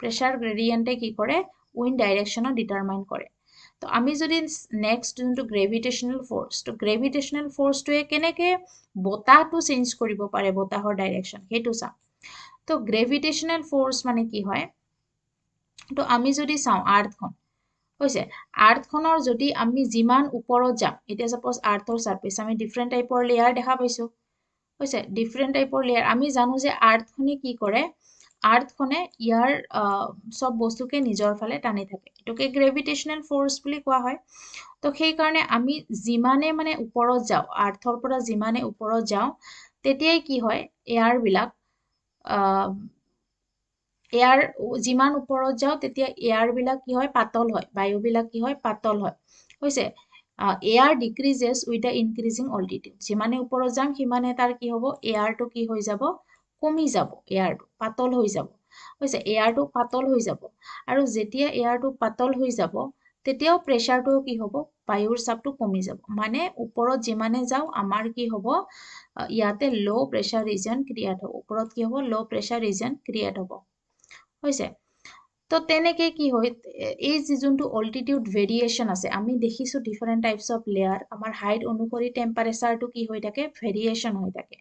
প্ৰেছাৰ গ্ৰেডিয়েণ্টে কি কৰে উইণ্ড ডাইৰেকশ্যনত ডিটাৰমাইন কৰে তো আমি যদি নেক্সট যোনটো গ্ৰেভিটেশ্যনেল ফ'ৰ্চ তো গ্ৰেভিটেশ্যনেল ফ'ৰ্চটোৱে কেনেকৈ বতাহটো চেঞ্জ কৰিব পাৰে বতাহৰ ডাইৰেকশ্যন সেইটো চাওঁ তো গ্ৰেভিটেশ্যনেল ফ'ৰ্চ মানে কি হয় তো আমি যদি চাওঁ আৰ্থখন হৈছে আৰ্থখনৰ যদি আমি যিমান ওপৰত যাম এতিয়া চাপ'জ আৰ্থৰ চাৰ্ফেচ আমি ডিফাৰেণ্ট টাইপৰ লেয়াৰ দেখা পাইছোঁ হৈছে ডিফাৰেণ্ট টাইপৰ লেয়াৰ আমি জানো যে আৰ্থখনে কি কৰে আৰ্থখনে ইয়াৰ চব বস্তুকে নিজৰ ফালে টানি থাকে এইটোকে গ্ৰেভিটেশ্যনেল ফ'ৰ্চ বুলি কোৱা হয় তো সেইকাৰণে আমি যিমানে মানে ওপৰত যাওঁ আৰ্থৰ পৰা যিমানে ওপৰত যাওঁ তেতিয়াই কি হয় এয়াৰবিলাক এয়াৰ যিমান ওপৰত যাওঁ তেতিয়া বিলাক কি হয় পাতল হয় বায়ুবিলাক কি হয় পাতল হয় হৈছে air decreases with the increasing altitude যিমানে ওপৰত যাম সিমানে তাৰ কি হ'ব এয়াৰটো কি হৈ যাব কমি যাব এয়াৰটো পাতল হৈ যাব হৈছে এয়াৰটো পাতল হৈ যাব আৰু যেতিয়া এয়াৰটো পাতল হৈ যাব তেতিয়াও প্ৰেচাৰটোও কি হ'ব বায়ুৰ চাপটো কমি যাব মানে ওপৰত যিমানে যাওঁ আমাৰ কি হ'ব ইয়াতে ল' প্ৰেচাৰ ৰিজন ক্ৰিয়েট হ'ব ওপৰত কি হ'ব ল' প্ৰেচাৰ ৰিজন ক্ৰিয়েট হ'ব হৈছে তো তেনেকৈ কি হয় এই যি যোনটো অল্টিটিউড ভেৰিয়েশ্যন আছে আমি দেখিছোঁ ডিফাৰেণ্ট টাইপছ অফ লেয়াৰ আমাৰ হাইট অনুসৰি টেম্পাৰেচাৰটো কি হৈ থাকে ভেৰিয়েশ্যন হৈ থাকে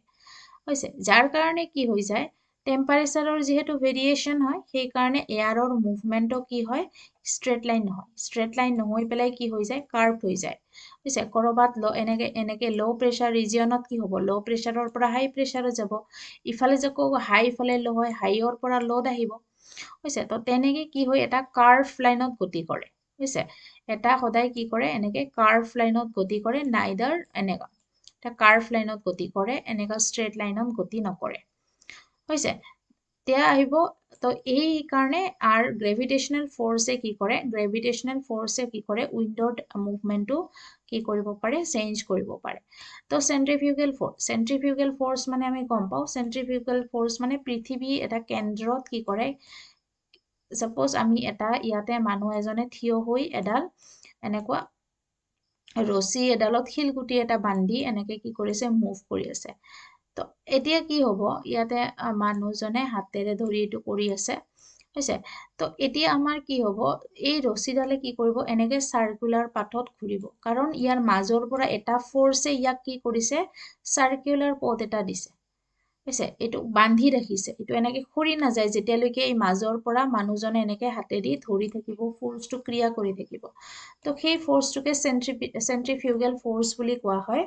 হৈছে যাৰ কাৰণে কি হৈ যায় টেম্পাৰেচাৰৰ যিহেতু ভেৰিয়েশ্যন হয় সেইকাৰণে এয়াৰৰ মুভমেণ্টো কি হয় ষ্ট্ৰেট লাইন নহয় ষ্ট্ৰেট লাইন নহৈ পেলাই কি হৈ যায় কাৰ্ভ হৈ যায় বুজিছে ক'ৰবাত ল' এনেকৈ এনেকৈ ল' প্ৰেছাৰ ৰিজিয়নত কি হ'ব ল' প্ৰেচাৰৰ পৰা হাই প্ৰেচাৰত যাব ইফালে যে কওঁ হাই ফালে ল' হয় হাইৰ পৰা ল'ড আহিব হৈছে তো তেনেকৈ কি হয় এটা কাৰ্ভ লাইনত গতি কৰে বুজিছে এটা সদায় কি কৰে এনেকৈ কাৰ্ভ লাইনত গতি কৰে নাইডাৰ এনেকুৱা এটা কার্ভ লাইনত গতি করে এনেকা স্ট্রেট লাইনত গতি নকরে হইছে তেয়া আহিব তো এই কারণে আর গ্র্যাভিটেশনাল ফোর্সে কি করে গ্র্যাভিটেশনাল ফোর্সে কি করে উইন্ডোড মুভমেন্টটো কি করিব পারে চেঞ্জ করিব পারে তো সেন্ট্রিফিউগাল ফোর্স সেন্ট্রিফিউগাল ফোর্স মানে আমি গম পাওঁ চেণ্ট্ৰিফিউগেল ফ'ৰ্চ মানে পৃথিৱী এটা কেন্দ্ৰত কি কৰে চাপ'জ আমি এটা ইয়াতে মানুহ এজনে থিয় হৈ এডাল এনেকুৱা ৰছী এডালত শিলগুটি এটা বান্ধি এনেকে কি কৰিছে মুভ কৰি আছে তো এতিয়া কি হ'ব ইয়াতে মানুহজনে হাতেৰে ধৰি এইটো কৰি আছে হৈছে তো এতিয়া আমাৰ কি হ'ব এই ৰছীডালে কি কৰিব এনেকে চাৰ্কুলাৰ পাথত ঘূৰিব কাৰণ ইয়াৰ মাজৰ পৰা এটা ফৰ্চে ইয়াক কি কৰিছে চাৰ্কুলাৰ পথ এটা দিছে হৈছে এইটো বান্ধি ৰাখিছে এইটো এনেকে সৰি নাযায় যেতিয়ালৈকে এই মাজৰ পৰা মানুহজনে এনেকে হাতেদি ধৰি থাকিব ফৰ্চটো ক্ৰিয়া কৰি থাকিব তো সেই ফৰ্চটোকে চেণ্ট্ৰিফি চেণ্ট্ৰিফিউগেল ফৰ্চ বুলি কোৱা হয়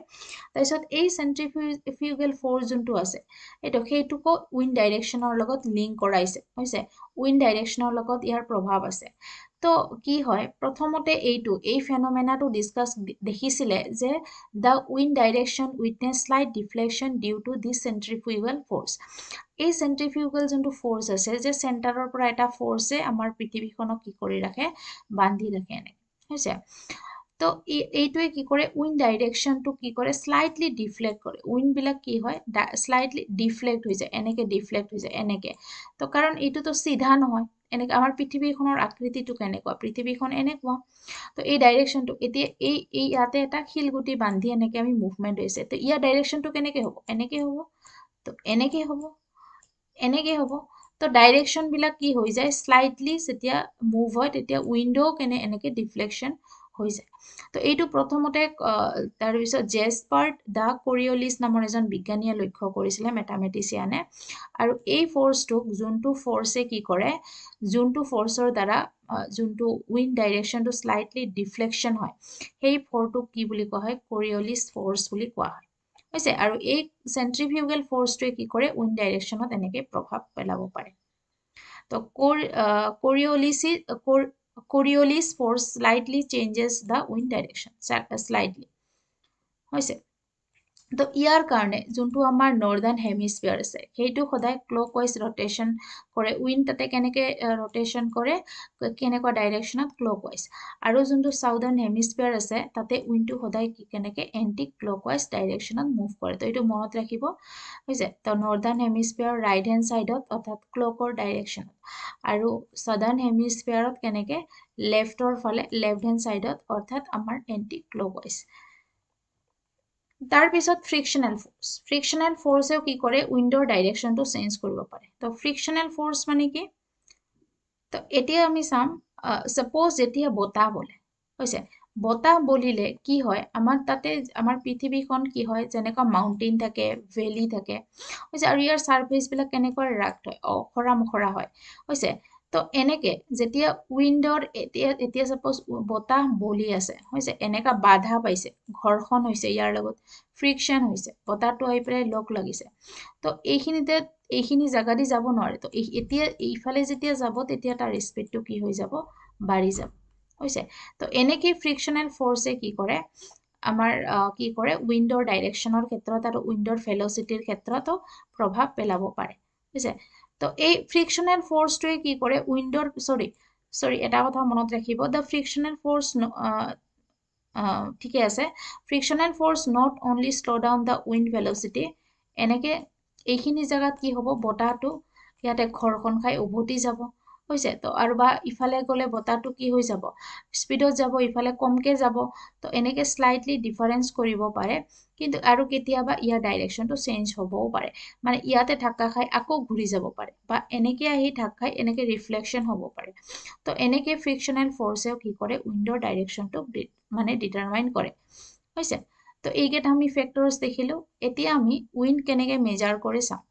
তাৰপিছত এই ফিউগেল ফৰ্চ যোনটো আছে এইটো সেইটোকো উইণ্ড ডাইৰেকশ্যনৰ লগত লিংক কৰাইছে হৈছে উইণ্ড ডাইৰেকশ্যনৰ লগত ইয়াৰ প্ৰভাৱ আছে তো কি হয় প্ৰথমতে এইটো এই ফেনমেনাটো ডিছকাছ দেখিছিলে যে the wind direction witness light deflection due to the centrifugal force এই চেণ্ট্ৰিফিউগেল যোনটো ফ'ৰ্চ আছে যে চেণ্টাৰৰ পৰা এটা ফ'ৰ্চে আমাৰ পৃথিৱীখনক কি কৰি ৰাখে বান্ধি ৰাখে এনেকৈ হৈছে তো এইটোৱে কি কৰে উইন ডাইৰেকশ্যনটো কি কৰে শ্লাইটলি ডিফ্লেক্ট কৰে উইণ্ডবিলাক কি হয় শ্লাইটলি ডিফ্লেক্ট হৈ যায় এনেকৈ ডিফ্লেক্ট হৈ যায় এনেকৈ তো কাৰণ এইটোতো চিধা নহয় এনেকৈ আমাৰ পৃথিৱীখনৰ আকৃতিটো কেনেকুৱা পৃথিৱীখন এনেকুৱা তো এই ডাইৰেকশ্যনটো এতিয়া এই এই ইয়াতে এটা শিলগুটি বান্ধি এনেকৈ আমি মুভমেণ্ট হৈছে তো ইয়াৰ ডাইৰেকশ্যনটো কেনেকৈ হ'ব এনেকৈ হ'ব তো এনেকৈ হ'ব এনেকৈ হ'ব তো ডাইৰেকশ্যনবিলাক কি হৈ যায় শ্লাইটলি যেতিয়া মুভ হয় তেতিয়া উইণ্ড' কেনে এনেকৈ ডিফ্লেকশ্যন হৈ যায় তো এইটো প্ৰথমতে তাৰপিছত জেছপাৰ্ট দা কৰিঅলিছ নামৰ এজন বিজ্ঞানীয়ে লক্ষ্য কৰিছিলে মেথামেটিচিয়ানে আৰু এই ফ'ৰ্চটোক যোনটো ফ'ৰ্চে কি কৰে যোনটো ফ'ৰ্চৰ দ্বাৰা যোনটো উইণ্ড ডাইৰেকশ্যনটো শ্লাইটলি ডিফ্লেকশ্যন হয় সেই ফ'ৰটোক কি বুলি কোৱা হয় কৰিঅলিছ ফ'ৰ্চ বুলি কোৱা হয় হৈছে আৰু এই চেণ্ট্ৰিভিউগেল ফ'ৰ্চটোৱে কি কৰে উইণ্ড ডাইৰেকশ্যনত এনেকৈ প্ৰভাৱ পেলাব পাৰে তো কৰিঅলিচি Coriolis force slightly changes the wind direction slightly হয়েছে তো ইয়াৰ কাৰণে যোনটো আমাৰ নৰ্দাৰ্ণ হেমিস্ফিয়াৰ আছে সেইটো সদায় ক্লক ৱাইজ ৰটেশ্যন কৰে উইণ্ড তাতে কেনেকৈ ৰটেশ্যন কৰে কেনেকুৱা ডাইৰেকশ্যনত ক্লক ৱাইজ আৰু যোনটো চাউদাৰ্ণ হেমিস্ফিয়াৰ আছে তাতে উইণ্ডটো সদায় কি কেনেকৈ এণ্টি ক্লক ৱাইজ ডাইৰেকশ্যনত মুভ কৰে তো এইটো মনত ৰাখিব হৈছে তো নৰ্দাৰ্ণ হেমিস্ফিয়াৰ ৰাইট হেণ্ড ছাইডত অৰ্থাৎ ক্লকৰ ডাইৰেকশ্যনত আৰু চাউদাৰ্ণ হেমিস্ফিয়াৰত কেনেকৈ লেফ্টৰ ফালে লেফ্ট হেণ্ড ছাইডত অৰ্থাৎ আমাৰ এণ্টি ক্লক ৱাইজ তাৰ পিছত ফ্ৰিকশ্যনেল ফৰ্চ ফ্ৰিকশ্যনেল ফৰ্চেও কি কৰে উইণ্ডৰ ডাইৰেকশ্যনটো চেঞ্জ কৰিব পাৰে তো ফ্ৰিকশ্যনেল ফৰ্চ মানে কি তো এতিয়া আমি চাম ছাপ'জ যেতিয়া বতাহ বলে হৈছে বতাহ বলিলে কি হয় আমাৰ তাতে আমাৰ পৃথিৱীখন কি হয় যেনেকুৱা মাউণ্টেইন থাকে ভেলী থাকে হৈছে আৰু ইয়াৰ ছাৰ্ফেচবিলাক কেনেকুৱা ৰাগ হয় অখৰা মখৰা হয় হৈছে তো এনেকে যেতিয়া উইণ্ডৰ এতিয়া এতিয়া চাপ'জ বতাহ বলি আছে হৈছে এনেকুৱা বাধা পাইছে ঘৰখন হৈছে ইয়াৰ লগত ফ্ৰিকশ্যন হৈছে বতাহটো আহি পেলাই লগ লাগিছে তো এইখিনিতে এইখিনি দি যাব নোৱাৰে তো এতিয়া এইফালে যেতিয়া যাব তেতিয়া তাৰ স্পীডটো কি হৈ যাব বাঢ়ি যাব হৈছে তো এনেকেই ফ্ৰিকশ্যনেল ফ'ৰ্চে কি কৰে আমাৰ কি কৰে উইণ্ডৰ ডাইৰেকশ্যনৰ ক্ষেত্ৰত আৰু উইণ্ডৰ ফেলচিটিৰ ক্ষেত্ৰতো প্ৰভাৱ পেলাব পাৰে বুজিছে তো এই ফ্রিকশনাল ফোর্সটোয়ে কি করে উইন্ডোর সরি সরি এটা কথা মনত রাখিব দ্য ফ্রিকশনাল ফোর্স ঠিকই আছে frictional force not only slow down the wind velocity এনেকে এইখিনি জায়গাত কি হব বতাহটো ইয়াতে ঘরখন খাই উভতি যাব হৈ তো আৰু বা ইফালে গ'লে বতাহটো কি হৈ যাব স্পীডত যাব ইফালে কমকৈ যাব তো এনেকৈ শ্লাইটলি ডিফাৰেঞ্চ কৰিব পাৰে কিন্তু আৰু কেতিয়াবা ইয়াৰ ডাইৰেকশ্যনটো চেঞ্জ হ'বও পাৰে মানে ইয়াতে ধাক্কা খাই আকৌ ঘূৰি যাব পাৰে বা এনেকৈ আহি ধাক্কা খাই এনেকৈ ৰিফ্লেকশ্যন হ'ব পাৰে তো এনেকৈ ফ্ৰিকশ্যনেল ফ'ৰ্চেও কি কৰে উইণ্ডৰ ডাইৰেকশ্যনটো মানে ডিটাৰমাইন কৰে হৈছে তো এইকেইটা আমি ফেক্টৰছ দেখিলোঁ এতিয়া আমি উইণ্ড কেনেকে মেজাৰ কৰি চাওঁ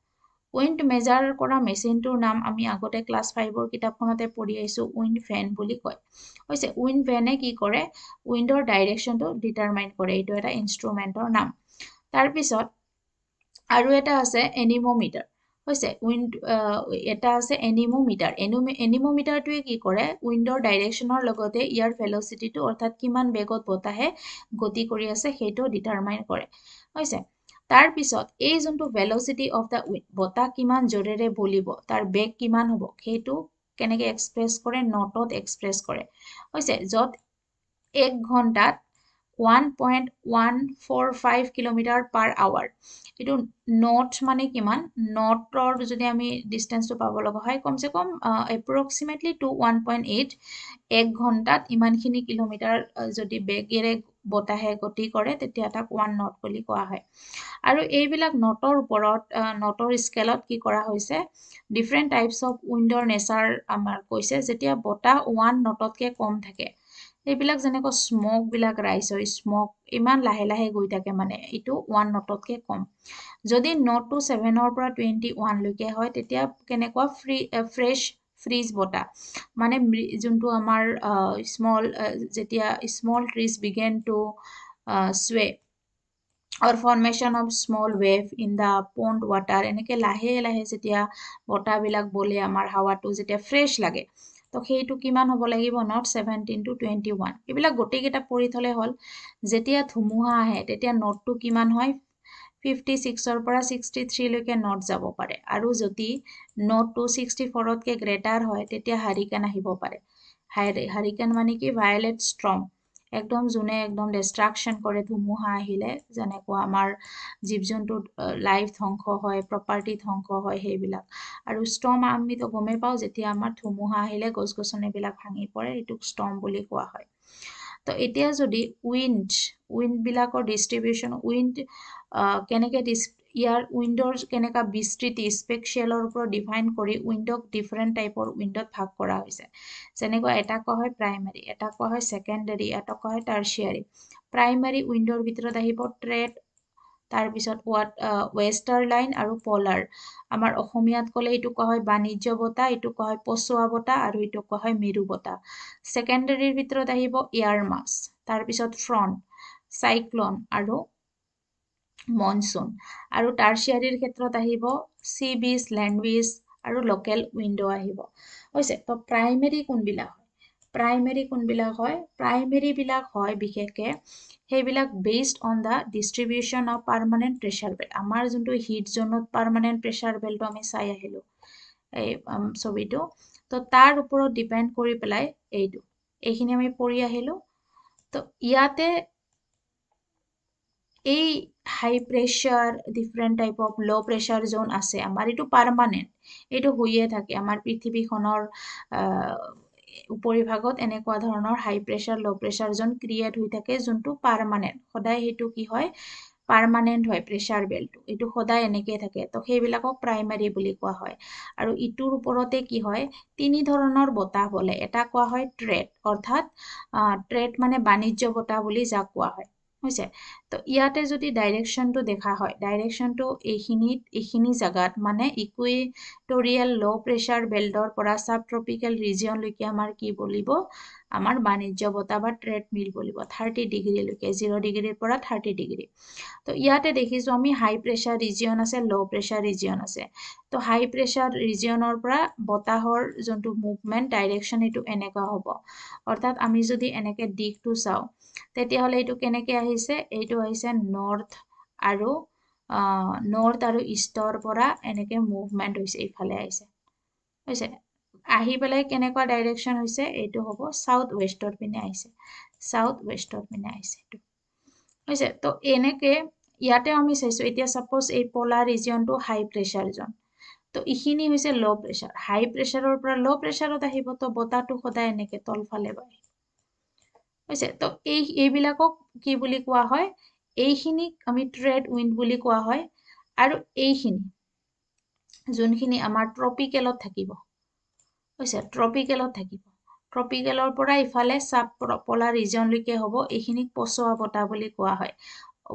উইণ্ড মেজাৰ কৰা মেচিনটোৰ নাম আমি আগতে ক্লাছ ফাইভৰ কিতাপখনতে পঢ়ি আহিছোঁ উইণ্ড ফেন বুলি কয় হৈছে উইণ্ড ফেনে কি কৰে উইণ্ডৰ ডাইৰেকশ্যনটো ডিটাৰমাইন কৰে এইটো এটা ইনষ্ট্ৰুমেণ্টৰ নাম তাৰপিছত আৰু এটা আছে এনিমোমিটাৰ হৈছে উইণ্ড এটা আছে এনিমোমিটাৰ এনিমো এনিমোমিটাৰটোৱে কি কৰে উইণ্ডৰ ডাইৰেকশ্যনৰ লগতে ইয়াৰ ফেলচিটিটো অৰ্থাৎ কিমান বেগত বতাহে গতি কৰি আছে সেইটো ডিটাৰমাইন কৰে হৈছে তাৰ পিছত এই যোনটো ভেলচিটি অফ দ্য উইণ্ড বতাহ কিমান জোৰেৰে বলিব তাৰ বেগ কিমান হ'ব সেইটো কেনেকৈ এক্সপ্ৰেছ কৰে নটত এক্সপ্ৰেছ কৰে হৈছে য'ত এক ঘণ্টাত one point one four five kilometre per hour এইটো নট মানে কিমান নটৰ যদি আমি ডিষ্টেঞ্চটো পাব লগা হয় কমচে কম approximately two one point eight এক ঘণ্টাত ইমানখিনি কিলোমিটাৰ যদি বেগেৰে বতাহে গতি কৰে তেতিয়া তাক ওৱান নট বুলি কোৱা হয় আৰু এইবিলাক নটৰ ওপৰত নটৰ স্কেলত কি কৰা হৈছে ডিফাৰেণ্ট টাইপছ অফ উইণ্ডৰ নেচাৰ আমাৰ কৈছে যেতিয়া বতাহ ওৱান নটতকৈ কম থাকে এইবিলাক যেনেকৈ স্মকবিলাক ৰাইজ হয় স্মক ইমান লাহে লাহে গৈ থাকে মানে এইটো ওৱান নটতকৈ কম যদি নটটো ছেভেনৰ পৰা টুৱেণ্টি ওৱানলৈকে হয় তেতিয়া কেনেকুৱা ফ্ৰী ফ্ৰেছ ফ্ৰিজ বটা মানে যোনটো আমাৰ স্মল যেতিয়া small trees begin to sway or formation of small wave in the pond water এনেকৈ লাহে লাহে যেতিয়া বতাহবিলাক বলে আমাৰ হাৱাটো যেতিয়া ফ্ৰেছ লাগে তো সেইটো কিমান হ'ব লাগিব knot seventeen to twenty one এইবিলাক গোটেইকেইটা পঢ়ি থ'লে হ'ল যেতিয়া ধুমুহা আহে তেতিয়া নটটো কিমান হয় ফিফটি ছিক্সৰ পৰা ছিক্সটি থ্ৰীলৈকে নট যাব পাৰে আৰু যদি নট টু ছিক্সটি ফ'ৰতকৈ গ্ৰেটাৰ হয় তেতিয়া হাৰিকেন আহিব পাৰে হাৰি হাৰিকেন মানে কি ভায়লেট ষ্ট্ৰং একদম যোনে একদম ডেষ্ট্ৰাকশ্যন কৰে ধুমুহা আহিলে যেনেকুৱা আমাৰ জীৱ জন্তুত লাইফ ধ্বংস হয় প্ৰপাৰ্টি ধ্বংস হয় সেইবিলাক আৰু ষ্টম আমিতো গমেই পাওঁ যেতিয়া আমাৰ ধুমুহা আহিলে গছ গছনিবিলাক ভাঙি পৰে এইটোক ষ্টম বুলি কোৱা হয় তো এতিয়া যদি উইণ্ড উইণ্ডবিলাকৰ ডিষ্ট্ৰিবিউশ্যন উইণ্ড কেনেকৈ ডিচ ইয়াৰ উইণ্ডৰ কেনেকুৱা বিস্তৃতি স্পেকচিয়েলৰ ওপৰত ডিফাইন কৰি উইণ্ডক ডিফাৰেণ্ট টাইপৰ উইণ্ডত ভাগ কৰা হৈছে যেনেকুৱা এটা কোৱা হয় প্ৰাইমেৰী এটা কোৱা হয় ছেকেণ্ডেৰী এটা কোৱা হয় টাৰ্চিয়াৰী প্ৰাইমেৰী উইণ্ডৰ ভিতৰত আহিব ট্ৰেড তাৰপিছত ৱাট ৱেষ্টাৰ লাইন আৰু পলাৰ আমাৰ অসমীয়াত ক'লে এইটো কোৱা হয় বাণিজ্য বঁটা এইটো কোৱা হয় পচোৱা বঁটা আৰু এইটো কোৱা হয় মেৰু বঁটা ছেকেণ্ডেৰীৰ ভিতৰত আহিব এয়াৰ মাছ তাৰপিছত ফ্ৰণ্ট চাইক্লন আৰু মনচুন আৰু টাৰ্চিয়াৰীৰ ক্ষেত্ৰত আহিব চি বিচ লেণ্ড বিচ আৰু লোকেল উইণ্ড' আহিব হৈছে তো প্ৰাইমেৰী কোনবিলাক হয় প্ৰাইমেৰী কোনবিলাক হয় বিলাক হয় বিশেষকে সেইবিলাক based on the distribution of permanent pressure belt আমাৰ যোনটো হিট জ'নত পাৰ্মানেণ্ট প্ৰেচাৰ বেল্টটো আমি চাই আহিলোঁ এই ছবিটো তো তাৰ ওপৰত ডিপেণ্ড কৰি পেলাই এইটো এইখিনি আমি পঢ়ি আহিলোঁ তো ইয়াতে এই high pressure different type of low' pressure zone আছে আমাৰ এইটো পাৰমানেণ্ট এইটো হৈয়ে থাকে আমাৰ পৃথিৱীখনৰ উপৰিভাগত এনেকুৱা ধৰণৰ হাই প্ৰেছাৰ ল' প্ৰেছাৰজন ক্ৰিয়েট হৈ থাকে যোনটো পাৰ্মানেণ্ট সদায় সেইটো কি হয় পাৰ্মানেণ্ট হয় প্ৰেছাৰ বেলটো এইটো সদায় এনেকে থাকে তো সেইবিলাকক প্ৰাইমাৰী বুলি কোৱা হয় আৰু ইটোৰ ওপৰতে কি হয় তিনি ধৰণৰ বতাহ বলে এটা কোৱা হয় ট্ৰেড অৰ্থাৎ ট্ৰেড মানে বাণিজ্য বতাহ বুলি যাক কোৱা হয় হৈছে তো ইয়াতে যদি ডাইৰেকশ্যনটো দেখা হয় ডাইৰেকশ্যনটো এইখিনিত এইখিনি জেগাত মানে ইকুইটৰিয়েল ল' প্ৰেছাৰ বেল্টৰ পৰা চাব ট্ৰপিকেল ৰিজিয়নলৈকে আমাৰ কি বলিব আমাৰ বাণিজ্য বতাহ বা ট্ৰেড মিল বলিব থাৰ্টি ডিগ্ৰীলৈকে জিৰ' ডিগ্ৰীৰ পৰা থাৰ্টি ডিগ্ৰী তো ইয়াতে দেখিছোঁ আমি হাই প্ৰেছাৰ ৰিজিয়ন আছে ল' প্ৰেছাৰ ৰিজিয়ন আছে তো হাই প্ৰেছাৰ ৰিজিয়নৰ পৰা বতাহৰ যোনটো মুভমেণ্ট ডাইৰেকশ্যন এইটো এনেকুৱা হ'ব অৰ্থাৎ আমি যদি এনেকৈ দিশটো চাওঁ তেতিয়া হলে এইটো কেনেকে আহিছে এইটো আহিছে নৰ্থ আৰু নৰ্থ আৰু ইষ্টৰ পৰা এনেকে মুভমেন্ট হৈছে ইফালে আহিছে হৈছে আহি পেলাই কেনেকুৱা ডাইৰেকশ্যন হৈছে এইটো হ'ব চাউথ ৱেষ্টৰ পিনে আহিছে চাউথ ৱেষ্টৰ পিনে আহিছে এইটো হৈছে তো এনেকে ইয়াতে আমি চাইছো এতিয়া চাপ'জ এই পলাৰ ৰিজিয়নটো হাই প্ৰেছাৰ জ'ন তো এইখিনি হৈছে ল' প্ৰেছাৰ হাই প্ৰেছাৰৰ পৰা ল' প্ৰেছাৰত আহিব তো বতাহটো সদায় এনেকে তলফালে বাঢ়ে হৈছে তো এই এইবিলাকক কি বুলি কোৱা হয় এইখিনিক আমি ট্ৰেড উইণ্ড বুলি কোৱা হয় আৰু এইখিনি যোনখিনি আমাৰ ট্ৰপিকেলত থাকিব হৈছে ট্ৰপিকেলত থাকিব ট্ৰপিকেলৰ পৰা ইফালে চাব পলা ৰিজনলৈকে হ'ব এইখিনিক পচোৱা বতাহ বুলি কোৱা হয়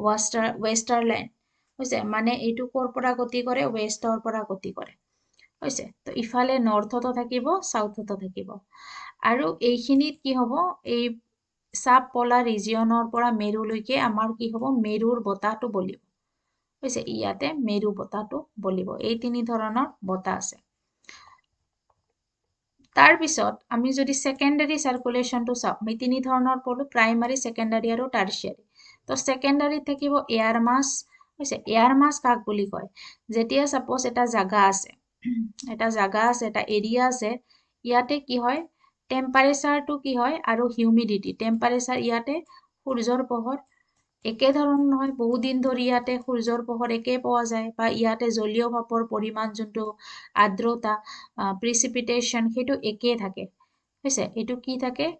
ৱাষ্টাৰ ৱেষ্টাৰলেণ্ড হৈছে মানে এইটো ক'ৰ পৰা গতি কৰে ৱেষ্টৰ পৰা গতি কৰে হৈছে তো ইফালে নৰ্থতো থাকিব চাউথতো থাকিব আৰু এইখিনিত কি হ'ব এই চাপ পলা ৰিজিয়নৰ পৰা মেৰুলৈকে আমাৰ কি হ'ব মেৰুৰ বতাহটো বলিব বুজিছে ইয়াতে মেৰু বতাহটো বলিব এই তিনি ধৰণৰ বতাহ আছে তাৰপিছত আমি যদি ছেকেণ্ডাৰী চাৰ্কুলেশ্যনটো চাওঁ আমি তিনি ধৰণৰ পলোঁ প্ৰাইমাৰী ছেকেণ্ডাৰী আৰু টাৰ্চিয়াৰী তো ছেকেণ্ডাৰীত থাকিব এয়াৰ মাছ হৈছে এয়াৰ মাছ কাক বুলি কয় যেতিয়া চাপ'জ এটা জাগা আছে এটা জাগা আছে এটা এৰিয়া আছে ইয়াতে কি হয় টেম্পাৰেচাৰটো কি হয় আৰু হিউমিডিটি টেম্পাৰেচাৰ ইয়াতে সূৰ্যৰ পোহৰ একেধৰণ নহয় বহুদিন ধৰি ইয়াতে সূৰ্যৰ পোহৰ একেই পোৱা যায় বা ইয়াতে জলীয় ভাপৰ পৰিমাণ যোনটো আৰ্দ্ৰতা প্ৰিচিপিটেশ্যন সেইটো একেই থাকে বুজিছে এইটো কি থাকে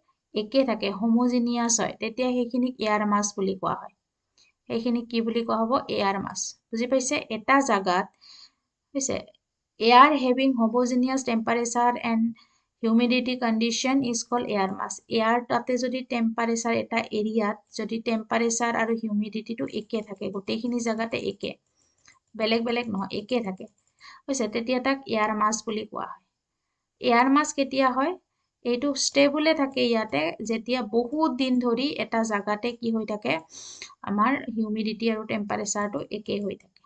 একে থাকে হোমোজিনিয়াছ হয় তেতিয়া সেইখিনিক এয়াৰ মাছ বুলি কোৱা হয় সেইখিনিক কি বুলি কোৱা হ'ব এয়াৰ মাছ বুজি পাইছে এটা জাগাত হৈছে air having homogeneous temperature and humidity condition is call air mass air তাতে যদি টেম্পাৰেচাৰ এটা এৰিয়াত যদি টেম্পাৰেচাৰ আৰু হিউমিডিটিটো একে থাকে গোটেইখিনি জেগাতে একে বেলেগ বেলেগ নহয় একে থাকে বুজিছে তেতিয়া তাক এয়াৰ মাছ বুলি কোৱা হয় এয়াৰ মাছ কেতিয়া হয় এইটো ষ্টেবলে থাকে ইয়াতে যেতিয়া বহুত দিন ধৰি এটা জেগাতে কি হৈ থাকে আমাৰ হিউমিডিটি আৰু টেম্পাৰেচাৰটো একেই হৈ থাকে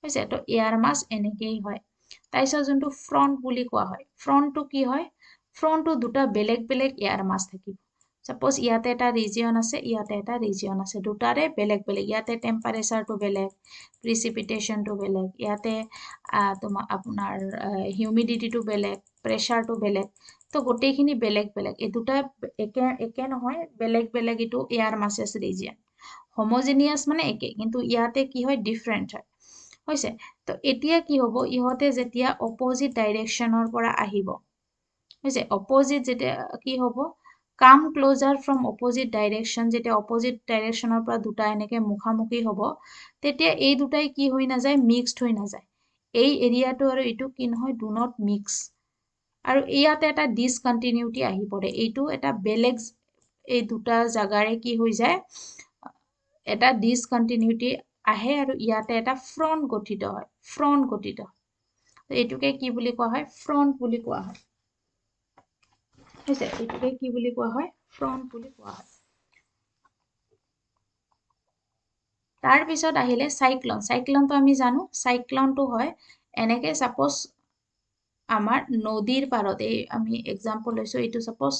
বুজিছে তো এয়াৰ মাছ এনেকেই হয় তাৰপিছত যোনটো ফ্ৰণ্ট বুলি কোৱা হয় ফ্ৰণ্টটো কি হয় ফ্ৰণ্টটো দুটা বেলেগ বেলেগ ইয়াৰ মাছ থাকিব চাপ'জ ইয়াতে এটা ৰিজিয়ন আছে ইয়াতে এটা ৰিজিয়ন আছে দুটাৰে বেলেগ বেলেগ ইয়াতে টেম্পাৰেচাৰটো বেলেগ প্ৰিচিপিটেশ্যনটো বেলেগ ইয়াতে তোমাৰ আপোনাৰ হিউমিডিটিটো বেলেগ প্ৰেচাৰটো বেলেগ তো গোটেইখিনি বেলেগ বেলেগ এই দুটা একে একে নহয় বেলেগ বেলেগ এইটো ইয়াৰ মাছেচ ৰিজিয়ন হোমজেনিয়াছ মানে একে কিন্তু ইয়াতে কি হয় ডিফাৰেণ্ট হয় হৈছে তো এতিয়া কি হ'ব ইহঁতে যেতিয়া অপজিট ডাইৰেকশ্যনৰ পৰা আহিব হৈছে অপজিট যেতিয়া কি হ'ব come closer from opposite direction যেতিয়া অপজিট ডাইৰেকশ্যনৰ পৰা দুটা এনেকৈ মুখামুখি হ'ব তেতিয়া এই দুটাই কি হৈ নাযায় মিক্সড হৈ নাযায় এই এৰিয়াটো আৰু এইটো কি নহয় ডু নট মিক্স আৰু ইয়াতে এটা ডিচকণ্টিনিউটি আহি পৰে এইটো এটা বেলেগ এই দুটা জাগাৰে কি হৈ যায় এটা ডিচকণ্টিনিউটি আহে আৰু ইয়াতে এটা ফ্ৰণ্ট গঠিত হয় ফ্ৰণ্ট গঠিত এইটোকে কি বুলি কোৱা হয় ফ্ৰণ্ট বুলি কোৱা হয় হৈছে এইটোকে কি বুলি কোৱা হয় ফ্ৰণ্ট বুলি কোৱা হয় তাৰপিছত আহিলে চাইক্লন চাইক্লনটো আমি জানো চাইক্লনটো হয় এনেকৈ ছাপ'জ আমাৰ নদীৰ পাৰত আমি এক্সাম্পল লৈছোঁ এইটো ছাপ'জ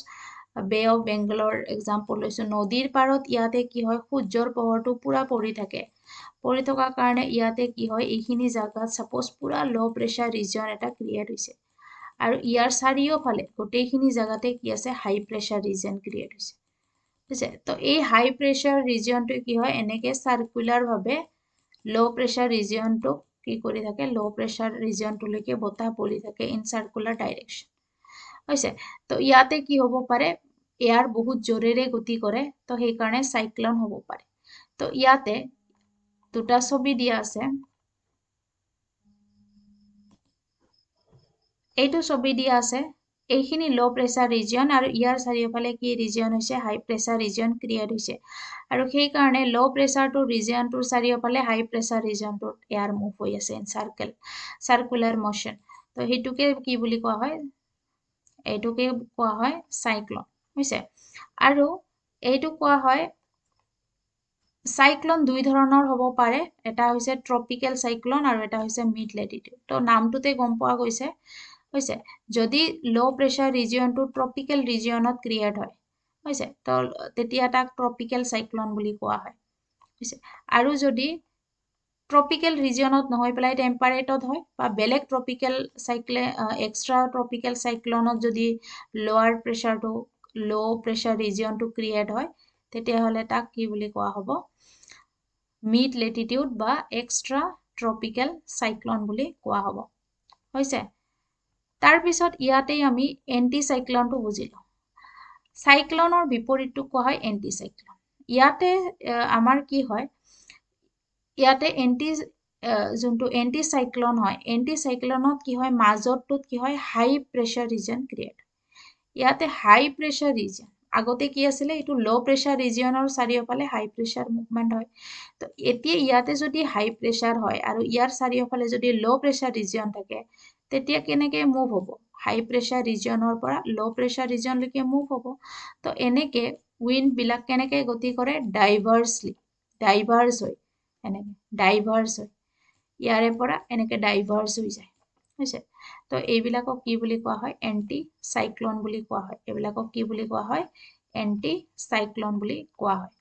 বে অফ বেংগলৰ এক্সাম্পল লৈছোঁ নদীৰ পাৰত ইয়াতে কি হয় সূৰ্যৰ পোহৰটো পুৰা পৰি থাকে পৰি থকাৰ কাৰণে ইয়াতে কি হয় এইখিনি জেগাত ছাপ'জ পুৰা ল' প্ৰেছাৰ ৰিজন এটা ক্ৰিয়েট হৈছে আৰু ইয়াৰ চাৰিওফালে গোটেইখিনি জেগাতে কি আছে হাই প্ৰেছাৰ ৰিজন ক্ৰিয়েট হৈছে বুজিছে তো এই হাই প্ৰেছাৰ ৰিজিয়নটো কি হয় এনেকৈ চাৰ্কুলাৰভাৱে ল' প্ৰেছাৰ ৰিজিয়নটোক কি কৰি থাকে ল' প্ৰেছাৰ ৰিজিয়নটোলৈকে বতাহ পলি থাকে ইন চাৰ্কুলাৰ ডাইৰেকশ্যন হৈছে তো ইয়াতে কি হ'ব পাৰে এয়াৰ বহুত জোৰেৰে গতি কৰে তো সেইকাৰণে চাইক্লন হ'ব পাৰে তো ইয়াতে দুটা ছবি দিয়া আছে এইটো ছবি দিয়া আছে এইখিনি ল' প্ৰেছাৰ ৰিজন আৰু ইয়াৰ চাৰিওফালে কি ৰিজন হৈছে হাই প্ৰেছাৰ ৰিজিয়ন ক্ৰিয়েট হৈছে আৰু সেইকাৰণে ল' প্ৰেছাৰটোৰ ৰিজিয়নটোৰ চাৰিওফালে হাই প্ৰেছাৰ ৰিজিয়নটোত এয়াৰ মুভ হৈ আছে ইন চাৰ্কেল চাৰ্কুলাৰ মশ্যন তো সেইটোকে কি বুলি কোৱা হয় এইটোকে কোৱা হয় চাইক্লন হৈছে আৰু এইটো কোৱা হয় চাইক্লন দুই ধৰণৰ হ'ব পাৰে এটা হৈছে ট্ৰপিকেল চাইক্লন আৰু এটা হৈছে মিড লেটিটিউড তো নামটোতে গম পোৱা গৈছে হৈছে যদি ল' প্ৰেছাৰ ৰিজিয়নটো ট্ৰপিকেল ৰিজিয়নত ক্ৰিয়েট হয় হৈছে ত তেতিয়া তাক ট্ৰপিকেল চাইক্লন বুলি কোৱা হয় হৈছে আৰু যদি ট্ৰপিকেল ৰিজিয়নত নহয় পেলাই টেম্পাৰেটত হয় বা বেলেগ ট্ৰপিকেল চাইক্লে এক্সট্ৰা ট্ৰপিকেল চাইক্লনত যদি লোৱাৰ প্ৰেছাৰটো ল' প্ৰেছাৰ ৰিজিয়নটো ক্ৰিয়েট হয় তেতিয়াহ'লে তাক কি বুলি কোৱা হ'ব মিড লেটিটিউড বা এক্সট্ৰা ট্ৰপিকেল চাইক্লন বুলি কোৱা হ'ব হৈছে তাৰপিছত ইয়াতেই আমি এণ্টিচাইক্লনটো বুজি লওঁ চাইক্লনৰ বিপৰীতটো কোৱা হয় এণ্টিচাইক্লন ইয়াতে আমাৰ কি হয় ইয়াতে এণ্টি যোনটো এণ্টিচাইক্লন হয় এণ্টিচাইক্লনত কি হয় মাজতটোত কি হয় হাই প্ৰেছাৰ ৰিজন ক্ৰিয়েট ইয়াতে হাই প্ৰেছাৰ ৰিজন আগতে কি আছিলে এইটো ল' প্ৰেছাৰ ৰিজিয়নৰ চাৰিওফালে হাই প্ৰেছাৰ মুভমেণ্ট হয় তো এতিয়া ইয়াতে যদি হাই প্ৰেছাৰ হয় আৰু ইয়াৰ চাৰিওফালে যদি ল' প্ৰেছাৰ ৰিজিয়ন থাকে তেতিয়া কেনেকে মুভ হ'ব হাই প্ৰেছাৰ ৰিজনৰ পৰা ল' প্ৰেছাৰ ৰিজনলৈকে মুভ হ'ব তো এনেকৈ বিলাক কেনেকে গতি কৰে ডাইভাৰ্চলি ডাইভাৰ্চ হয় এনেকৈ ডাইভাৰ্চ হৈ ইয়াৰে পৰা এনেকে ডাইভাৰ্চ হৈ যায় হৈছে তো এইবিলাকক কি বুলি কোৱা হয় এণ্টি চাইক্লন বুলি কোৱা হয় এইবিলাকক কি বুলি কোৱা হয় এণ্টি চাইক্লন বুলি কোৱা হয়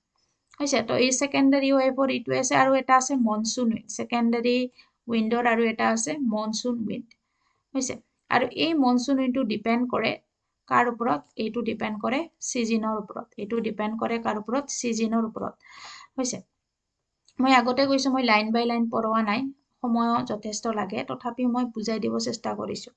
হৈছে তো এই ছেকেণ্ডেৰী ৱেভৰ ইটো আছে আৰু এটা আছে মনচুন উইণ্ড ছেকেণ্ডেৰী উইণ্ডৰ আৰু এটা আছে মনচুন উইণ্ড হৈছে আৰু এই মনচুন উইণ্ডটো ডিপেণ্ড কৰে কাৰ ওপৰত এইটো ডিপেণ্ড কৰে ছিজনৰ ওপৰত এইটো ডিপেণ্ড কৰে কাৰ ওপৰত ছিজনৰ ওপৰত হৈছে মই আগতে কৈছোঁ মই লাইন বাই লাইন পৰোৱা নাই সময় যথেষ্ট লাগে তথাপিও মই বুজাই দিব চেষ্টা কৰিছোঁ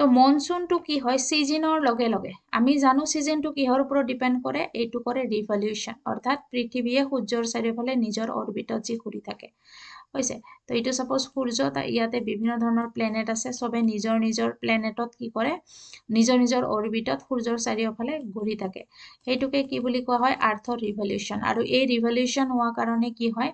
তো মনচুনটো কি হয় ছিজনৰ লগে লগে আমি জানো ছিজনটো কিহৰ ওপৰত ডিপেণ্ড কৰে এইটো কৰে ৰিভলিউশ্যন অৰ্থাৎ পৃথিৱীয়ে সূৰ্যৰ চাৰিওফালে নিজৰ অৰ্বিটত যি ঘূৰি থাকে হৈছে তো এইটো চাপ'জ সূৰ্যত ইয়াতে বিভিন্ন ধৰণৰ প্লেনেট আছে চবে নিজৰ নিজৰ প্লেনেটত কি কৰে নিজৰ নিজৰ অৰবিটত সূৰ্যৰ চাৰিওফালে ঘূৰি থাকে সেইটোকে কি বুলি কোৱা হয় আৰ্থৰ ৰিভলিউশ্যন আৰু এই ৰিভলিউশ্যন হোৱাৰ কাৰণে কি হয়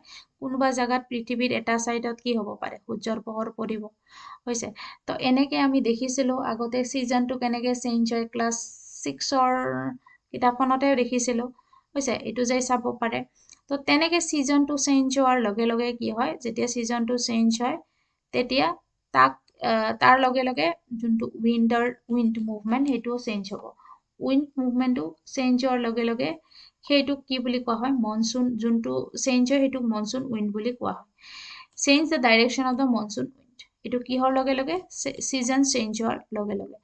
কোনোবা জেগাত পৃথিৱীৰ এটা ছাইডত কি হ'ব পাৰে সূৰ্যৰ পোহৰ পৰিব হৈছে তো এনেকে আমি দেখিছিলোঁ আগতে ছিজনটো কেনেকৈ চেঞ্জ হয় ক্লাছ ছিক্সৰ কিতাপখনতে দেখিছিলোঁ হৈছে এইটো যাই চাব পাৰে তো তেনেকে ছিজনটো চেঞ্জ হোৱাৰ লগে লগে কি হয় যেতিয়া ছিজনটো চেঞ্জ হয় তেতিয়া তাক তাৰ লগে লগে যোনটো উইণ্ডৰ উইণ্ড মুভমেণ্ট সেইটোও চেঞ্জ হ'ব উইণ্ড মুভমেণ্টটো চেঞ্জ হোৱাৰ লগে লগে সেইটোক কি বুলি কোৱা হয় মনচুন যোনটো চেঞ্জ হয় সেইটোক মনচুন উইণ্ড বুলি কোৱা হয় change the direction of the monsoon wind এইটো কিহৰ লগে লগে ছিজন চেঞ্জ হোৱাৰ লগে লগে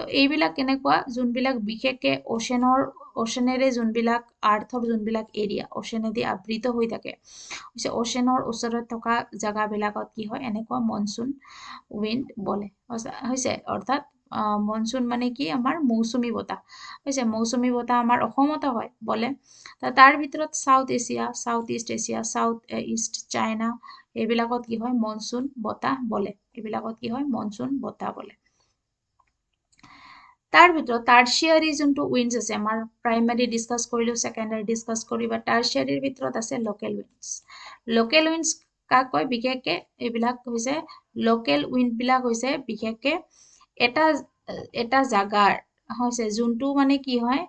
তো এইবিলাক কেনেকুৱা যোনবিলাক বিশেষকে অচেনৰ অচেনেৰে যোনবিলাক আৰ্থৰ যোনবিলাক এৰিয়া অচেনেদি আবৃত হৈ থাকে হৈছে অচেনৰ ওচৰত থকা জেগাবিলাকত কি হয় এনেকুৱা মনচুন উইণ্ড বলে হৈছে অৰ্থাৎ মনচুন মানে কি আমাৰ মৌচুমী বতাহ হৈছে মৌচুমী বতাহ আমাৰ অসমতো হয় বলে তাৰ ভিতৰত South Asia South East Asia South East China এইবিলাকত কি হয় মনচুন বতাহ বলে এইবিলাকত কি হয় মনচুন বতাহ বলে তাৰ ভিতৰত টাৰ্চিয়াৰী যোনটো উইণ্ডজ আছে আমাৰ প্ৰাইমেৰী ডিছকাছ কৰিলোঁ ছেকেণ্ডাৰী ডিছকাছ কৰি বা টাৰ্চিয়াৰীৰ ভিতৰত আছে লোকেল উইণ্ডছ লোকেল উইণ্ডছ কাক কয় বিশেষকে এইবিলাক হৈছে লোকেল বিলাক হৈছে বিশেষকে এটা এটা জাগাৰ হৈছে যোনটো মানে কি হয়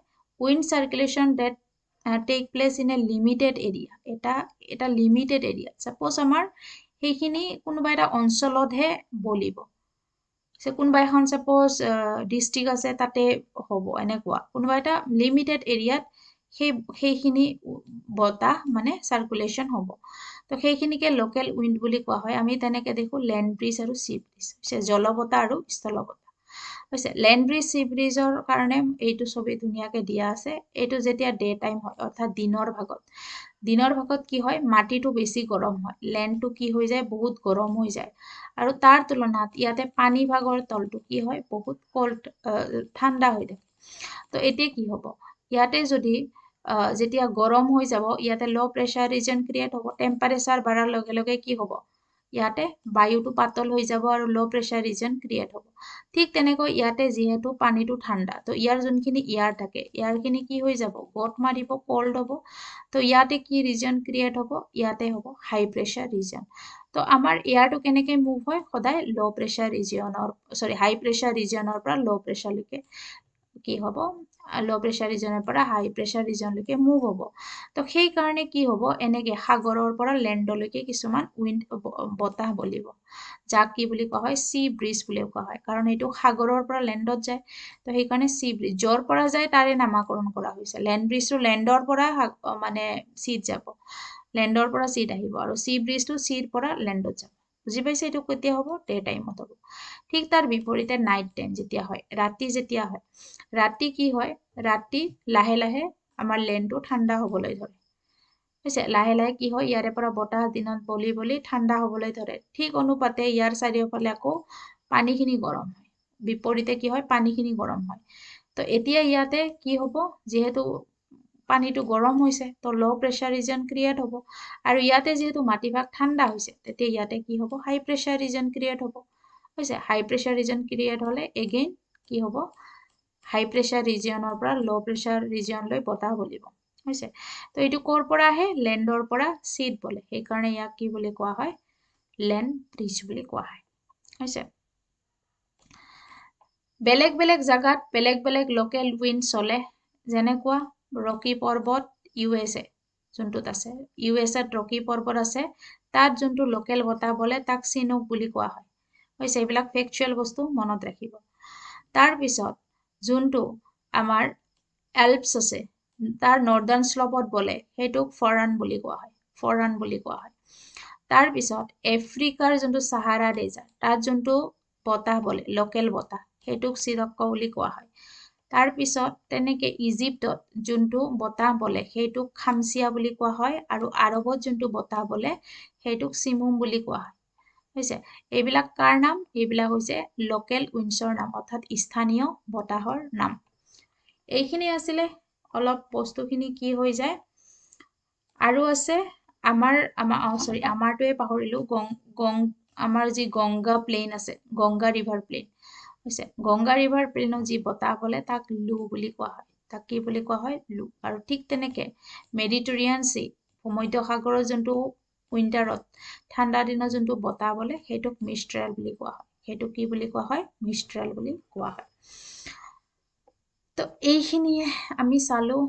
wind circulation that take place in a limited area এটা এটা লিমিটেড এৰিয়া চাপ'জ আমাৰ সেইখিনি কোনোবা এটা অঞ্চলতহে বলিব কোনোবা এখন চাপ'জ ডিষ্ট্ৰিক্ট আছে তাতে হ'ব এনেকুৱা কোনোবা এটা লিমিটেড এৰিয়াত সেই সেইখিনি বতাহ মানে চাৰ্কুলেশ্যন হ'ব তো সেইখিনিকে লোকেল উইণ্ড বুলি কোৱা হয় আমি তেনেকৈ দেখোঁ লেণ্ড ব্ৰিজ আৰু চি ব্ৰিজ হৈছে জলবতা আৰু স্থলবতা হৈছে লেণ্ডব্ৰিজ চি ব্ৰিজৰ কাৰণে এইটো ছবি ধুনীয়াকৈ দিয়া আছে এইটো যেতিয়া ডে টাইম হয় অৰ্থাৎ দিনৰ ভাগত দিনৰ ভাগত কি হয় মাটিটো বেছি গৰম হয় লেণ্ডটো কি হৈ যায় বহুত গৰম হৈ যায় আৰু তাৰ তুলনাত ইয়াতে পানী ভাগৰ তলটো কি হয় বহুত কল্ড ঠাণ্ডা হৈ থাকে তো এতিয়া কি হ'ব ইয়াতে যদি যেতিয়া গৰম হৈ যাব ইয়াতে ল' প্ৰেচাৰ ৰিজন ক্ৰিয়েট হ'ব টেম্পাৰেচাৰ বাঢ়াৰ লগে লগে কি হ'ব ইয়াতে বায়ুটো পাতল হৈ যাব আৰু ল' প্ৰেছাৰ ৰিজন ক্ৰিয়েট হ'ব ঠিক তেনেকৈ ইয়াতে যিহেতু পানীটো ঠাণ্ডা ত' ইয়াৰ যোনখিনি ইয়াৰ থাকে ইয়াৰখিনি কি হৈ যাব গট মাৰিব ক'ল্ড হ'ব ত' ইয়াতে কি ৰিজন ক্ৰিয়েট হ'ব ইয়াতে হ'ব হাই প্ৰেছাৰ ৰিজন ত' আমাৰ ইয়াৰটো কেনেকে মুভ হয় সদায় ল' প্ৰেছাৰ ৰিজনৰ চৰি হাই প্ৰেছাৰ ৰিজনৰ পৰা ল' প্ৰেছাৰলৈকে কি হ'ব লো প্ৰেছাৰ ৰিজনৰ পৰা হাই প্ৰেছাৰ ৰিজনলৈকে মুভ হ'ব তো সেইকাৰণে কি হ'ব এনেকৈ সাগৰৰ পৰা লেণ্ডলৈকে কিছুমান উইণ্ড বতাহ বলিব যাক কি বুলি কোৱা হয় চি ব্ৰিজ বুলিও কোৱা হয় কাৰণ এইটো সাগৰৰ পৰা লেণ্ডত যায় তো সেইকাৰণে চি ব্ৰিজ য'ৰ পৰা যায় তাৰে নামাকৰণ কৰা হৈছে লেণ্ড ব্ৰিজটো লেণ্ডৰ পৰা মানে চিত যাব লেণ্ডৰ পৰা চিট আহিব আৰু চি ব্ৰিজটো চিৰ পৰা লেণ্ডত যাব বুজি পাইছে এইটো কেতিয়া হ'ব ডে টাইমত হ'ব ঠিক তাৰ বিপৰীতে নাইট টাইম যেতিয়া হয় ৰাতি যেতিয়া ৰাতি কি হয় ৰাতি লাহে লাহে আমাৰ লেনটো ঠাণ্ডা হবলৈ ধৰে হৈছে লাহে লাহে কি হয় ইয়াৰে পৰা বতাহ দিনত বলি বলি ঠাণ্ডা হবলৈ ধৰে ঠিক অনুপাতে ইয়াৰ চাৰিওফালে আকৌ পানীখিনি গৰম হয় বিপৰীতে কি হয় পানীখিনি গৰম হয় ত' এতিয়া ইয়াতে কি হ'ব যিহেতু পানীটো গৰম হৈছে ত' ল' প্ৰেছাৰ ৰিজন ক্ৰিয়েট হ'ব আৰু ইয়াতে যিহেতু মাটিভাগ ঠাণ্ডা হৈছে তেতিয়া ইয়াতে কি হ'ব হাই প্ৰেছাৰ ৰিজন ক্ৰিয়েট হ'ব হৈছে হাই প্ৰেছাৰ ৰিজন ক্ৰিয়েট হ'লে এগেইন কি হ'ব হাই প্ৰেছাৰ ৰিজিয়নৰ পৰা ল' প্ৰেছাৰ ৰিজিয়নলৈ বতাহ বলিব হৈছে তো এইটো ক'ৰ পৰা আহে লেণ্ডৰ পৰা চিট বলে সেইকাৰণে ইয়াক কি বুলি কোৱা হয় লেণ্ড ব্ৰিজ বুলি কোৱা হয় হৈছে বেলেগ বেলেগ জেগাত বেলেগ বেলেগ লোকেল উইণ্ড চলে যেনেকুৱা ৰকী পৰ্বত ইউ এছ এ যোনটোত আছে ইউ এছ এত ৰকী পৰ্বত আছে তাত যোনটো লোকেল বতাহ বলে তাক চিনুক বুলি কোৱা হয় হৈছে এইবিলাক ফেকচুৱেল বস্তু মনত ৰাখিব তাৰপিছত যোনটো আমাৰ এল্পছ আছে তাৰ নৰ্দাৰ্ণ শ্লপত বলে সেইটোক ফৰান বুলি কোৱা হয় ফৰান বুলি কোৱা হয় তাৰপিছত আফ্ৰিকাৰ যোনটো চাহাৰা ডেজাৰ তাত যোনটো বতাহ বলে লোকেল বতাহ সেইটোক চিৰক্ক বুলি কোৱা হয় তাৰপিছত তেনেকে ইজিপ্তত যোনটো বতাহ বলে সেইটোক খামচিয়া বুলি কোৱা হয় আৰু আৰবত যোনটো বতাহ বলে সেইটোক চিমুম বুলি কোৱা হয় হৈছে এইবিলাক কাৰ নাম এইবিলাক হৈছে লোকেল উইনছৰ নাম অৰ্থাৎ স্থানীয় বতাহৰ নাম এইখিনি আছিলে অলপ বস্তুখিনি কি হৈ যায় আৰু আছে আমাৰ চৰি আমাৰটোৱে পাহৰিলোঁ গং গং আমাৰ যি গংগা প্লেইন আছে গংগা ৰিভাৰ প্লেইন হৈছে গংগা ৰিভাৰ প্লেইনক যি বতাহ বলে তাক লু বুলি কোৱা হয় তাক কি বুলি কোৱা হয় লু আৰু ঠিক তেনেকৈ মেডিটেৰিয়ান চি ভূমধ্য সাগৰৰ যোনটো উইণ্টাৰত ঠাণ্ডা দিনত যোনটো বতাহ বলে সেইটোক মিষ্ট্ৰেল বুলি কোৱা হয় সেইটো কি বুলি কোৱা হয় মিষ্ট্ৰেল বুলি কোৱা হয় তো এইখিনিয়ে আমি চালোঁ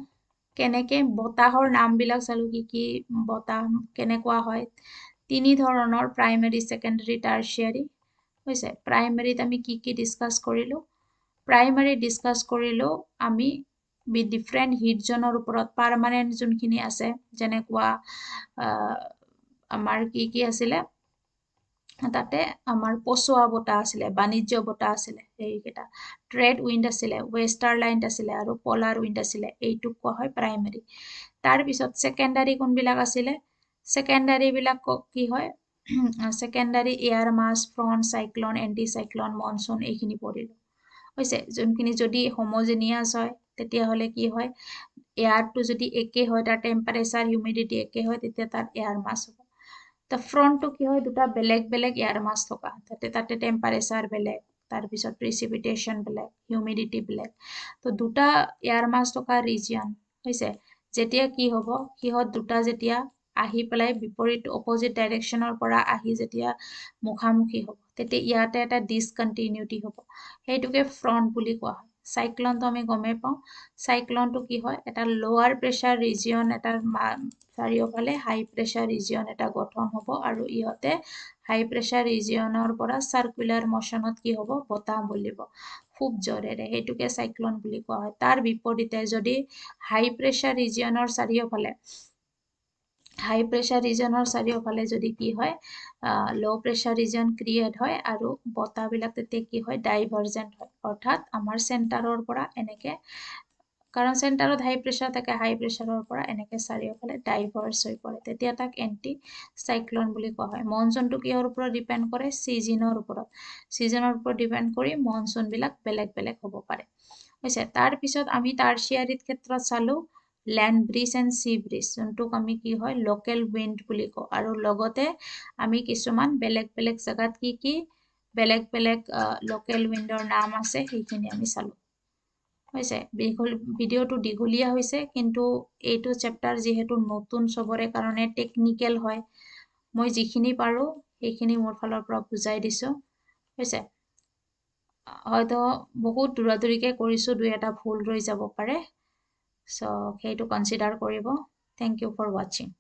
কেনেকৈ বতাহৰ নামবিলাক চালোঁ কি কি বতাহ কেনেকুৱা হয় তিনি ধৰণৰ প্ৰাইমেৰী ছেকেণ্ডেৰী টাৰ্চিয়াৰী হৈছে প্ৰাইমেৰীত আমি কি কি ডিছকাছ কৰিলোঁ প্ৰাইমেৰীত ডিছকাছ কৰিলোঁ আমি বি ডিফাৰেণ্ট হিটজনৰ ওপৰত পাৰ্মানেণ্ট যোনখিনি আছে যেনেকুৱা আমাৰ কি কি আছিলে তাতে আমাৰ পচোৱা বঁটা আছিলে বাণিজ্য বঁটা আছিলে সেইকেইটা ট্ৰেড উইণ্ড আছিলে ৱেষ্টাৰ লাইন আছিলে আৰু পলাৰ উইণ্ড আছিলে এইটোক কোৱা হয় প্ৰাইমেৰী তাৰপিছত ছেকেণ্ডাৰী কোনবিলাক আছিলে ছেকেণ্ডাৰী ছেকেণ্ডাৰীবিলাক কি হয় secondary air mass front cyclone anticyclone monsoon এইখিনি পঢ়িলোঁ হৈছে যোনখিনি যদি হোমজেনিয়াছ হয় তেতিয়াহ'লে কি হয় এয়াৰটো যদি একে হয় তাৰ টেম্পাৰেচাৰ হিউমিডিটি একে হয় তেতিয়া তাত এয়াৰ মাছ হ'ব ফ্ৰণ্টটো কি হয় দুটা বেলেগ বেলেগ এয়াৰ মাছ থকা তাতে তাতে টেম্পাৰেচাৰ বেলেগ তাৰপিছত প্ৰিচিপিটেশ্যন বেলেগ হিউমিডিটি বেলেগ তো দুটা এয়াৰ মাছ থকা ৰিজিয়ন হৈছে যেতিয়া কি হ'ব সিহঁত দুটা যেতিয়া আহি পেলাই বিপৰীত অপজিট ডাইৰেকশ্যনৰ পৰা আহি যেতিয়া মুখামুখি হ'ব তেতিয়া ইয়াতে এটা ডিচকণ্টিনিউটি হ'ব সেইটোকে ফ্ৰণ্ট বুলি কোৱা হয় চাইক্লনটো আমি গমেই পাওঁ চাইক্লনটো কি হয় এটা লোৱাৰ প্ৰেছাৰ ৰিজিয়ন এটা চাৰিওফালে হাই প্ৰেছাৰ ৰিজিয়ন এটা গঠন হ'ব আৰু ইহঁতে হাই প্ৰেছাৰ ৰিজিয়নৰ পৰা চাৰ্কুলাৰ মশ্যনত কি হ'ব বতাহ বলিব খুব জ্বৰেৰে সেইটোকে চাইক্লন বুলি কোৱা হয় তাৰ বিপৰীতে যদি হাই প্ৰেছাৰ ৰিজিয়নৰ চাৰিওফালে হাই প্ৰেছাৰ ৰিজনৰ চাৰিওফালে যদি কি হয় ল' প্ৰেছাৰ ৰিজন ক্ৰিয়েট হয় আৰু বতাহবিলাক তেতিয়া কি হয় ডাইভাৰ্জেণ্ট হয় অৰ্থাৎ আমাৰ চেণ্টাৰৰ পৰা এনেকে কাৰণ চেণ্টাৰত হাই প্ৰেছাৰ থাকে হাই প্ৰেছাৰৰ পৰা এনেকে চাৰিওফালে ডাইভাৰ্জ হৈ পৰে তেতিয়া তাক এণ্টি চাইক্লন বুলি কোৱা হয় মনচুনটো কিহৰ ওপৰত ডিপেণ্ড কৰে ছিজনৰ ওপৰত ছিজনৰ ওপৰত ডিপেণ্ড কৰি মনচুনবিলাক বেলেগ বেলেগ হ'ব পাৰে হৈছে তাৰপিছত আমি তাৰ চিয়াৰীৰ ক্ষেত্ৰত চালোঁ land breeze and sea breeze যোনটোক আমি কি হয় লোকেল উইণ্ড বুলি কওঁ আৰু লগতে আমি কিছুমান বেলেগ বেলেগ জেগাত কি কি বেলেগ বেলেগ লোকেল উইণ্ডৰ নাম আছে সেইখিনি আমি চালোঁ হৈছে দীঘল ভিডিঅ'টো দীঘলীয়া হৈছে কিন্তু এইটো চেপ্টাৰ যিহেতু নতুন চবৰে কাৰণে টেকনিকেল হয় মই যিখিনি পাৰোঁ সেইখিনি মোৰ ফালৰ পৰা বুজাই দিছোঁ হৈছে হয়তো বহুত দূৰা দূৰিকৈ কৰিছো দুই এটা ভুল ৰৈ যাব পাৰে চ' সেইটো কনচিডাৰ কৰিব থেংক ইউ ফৰ ৱাচিং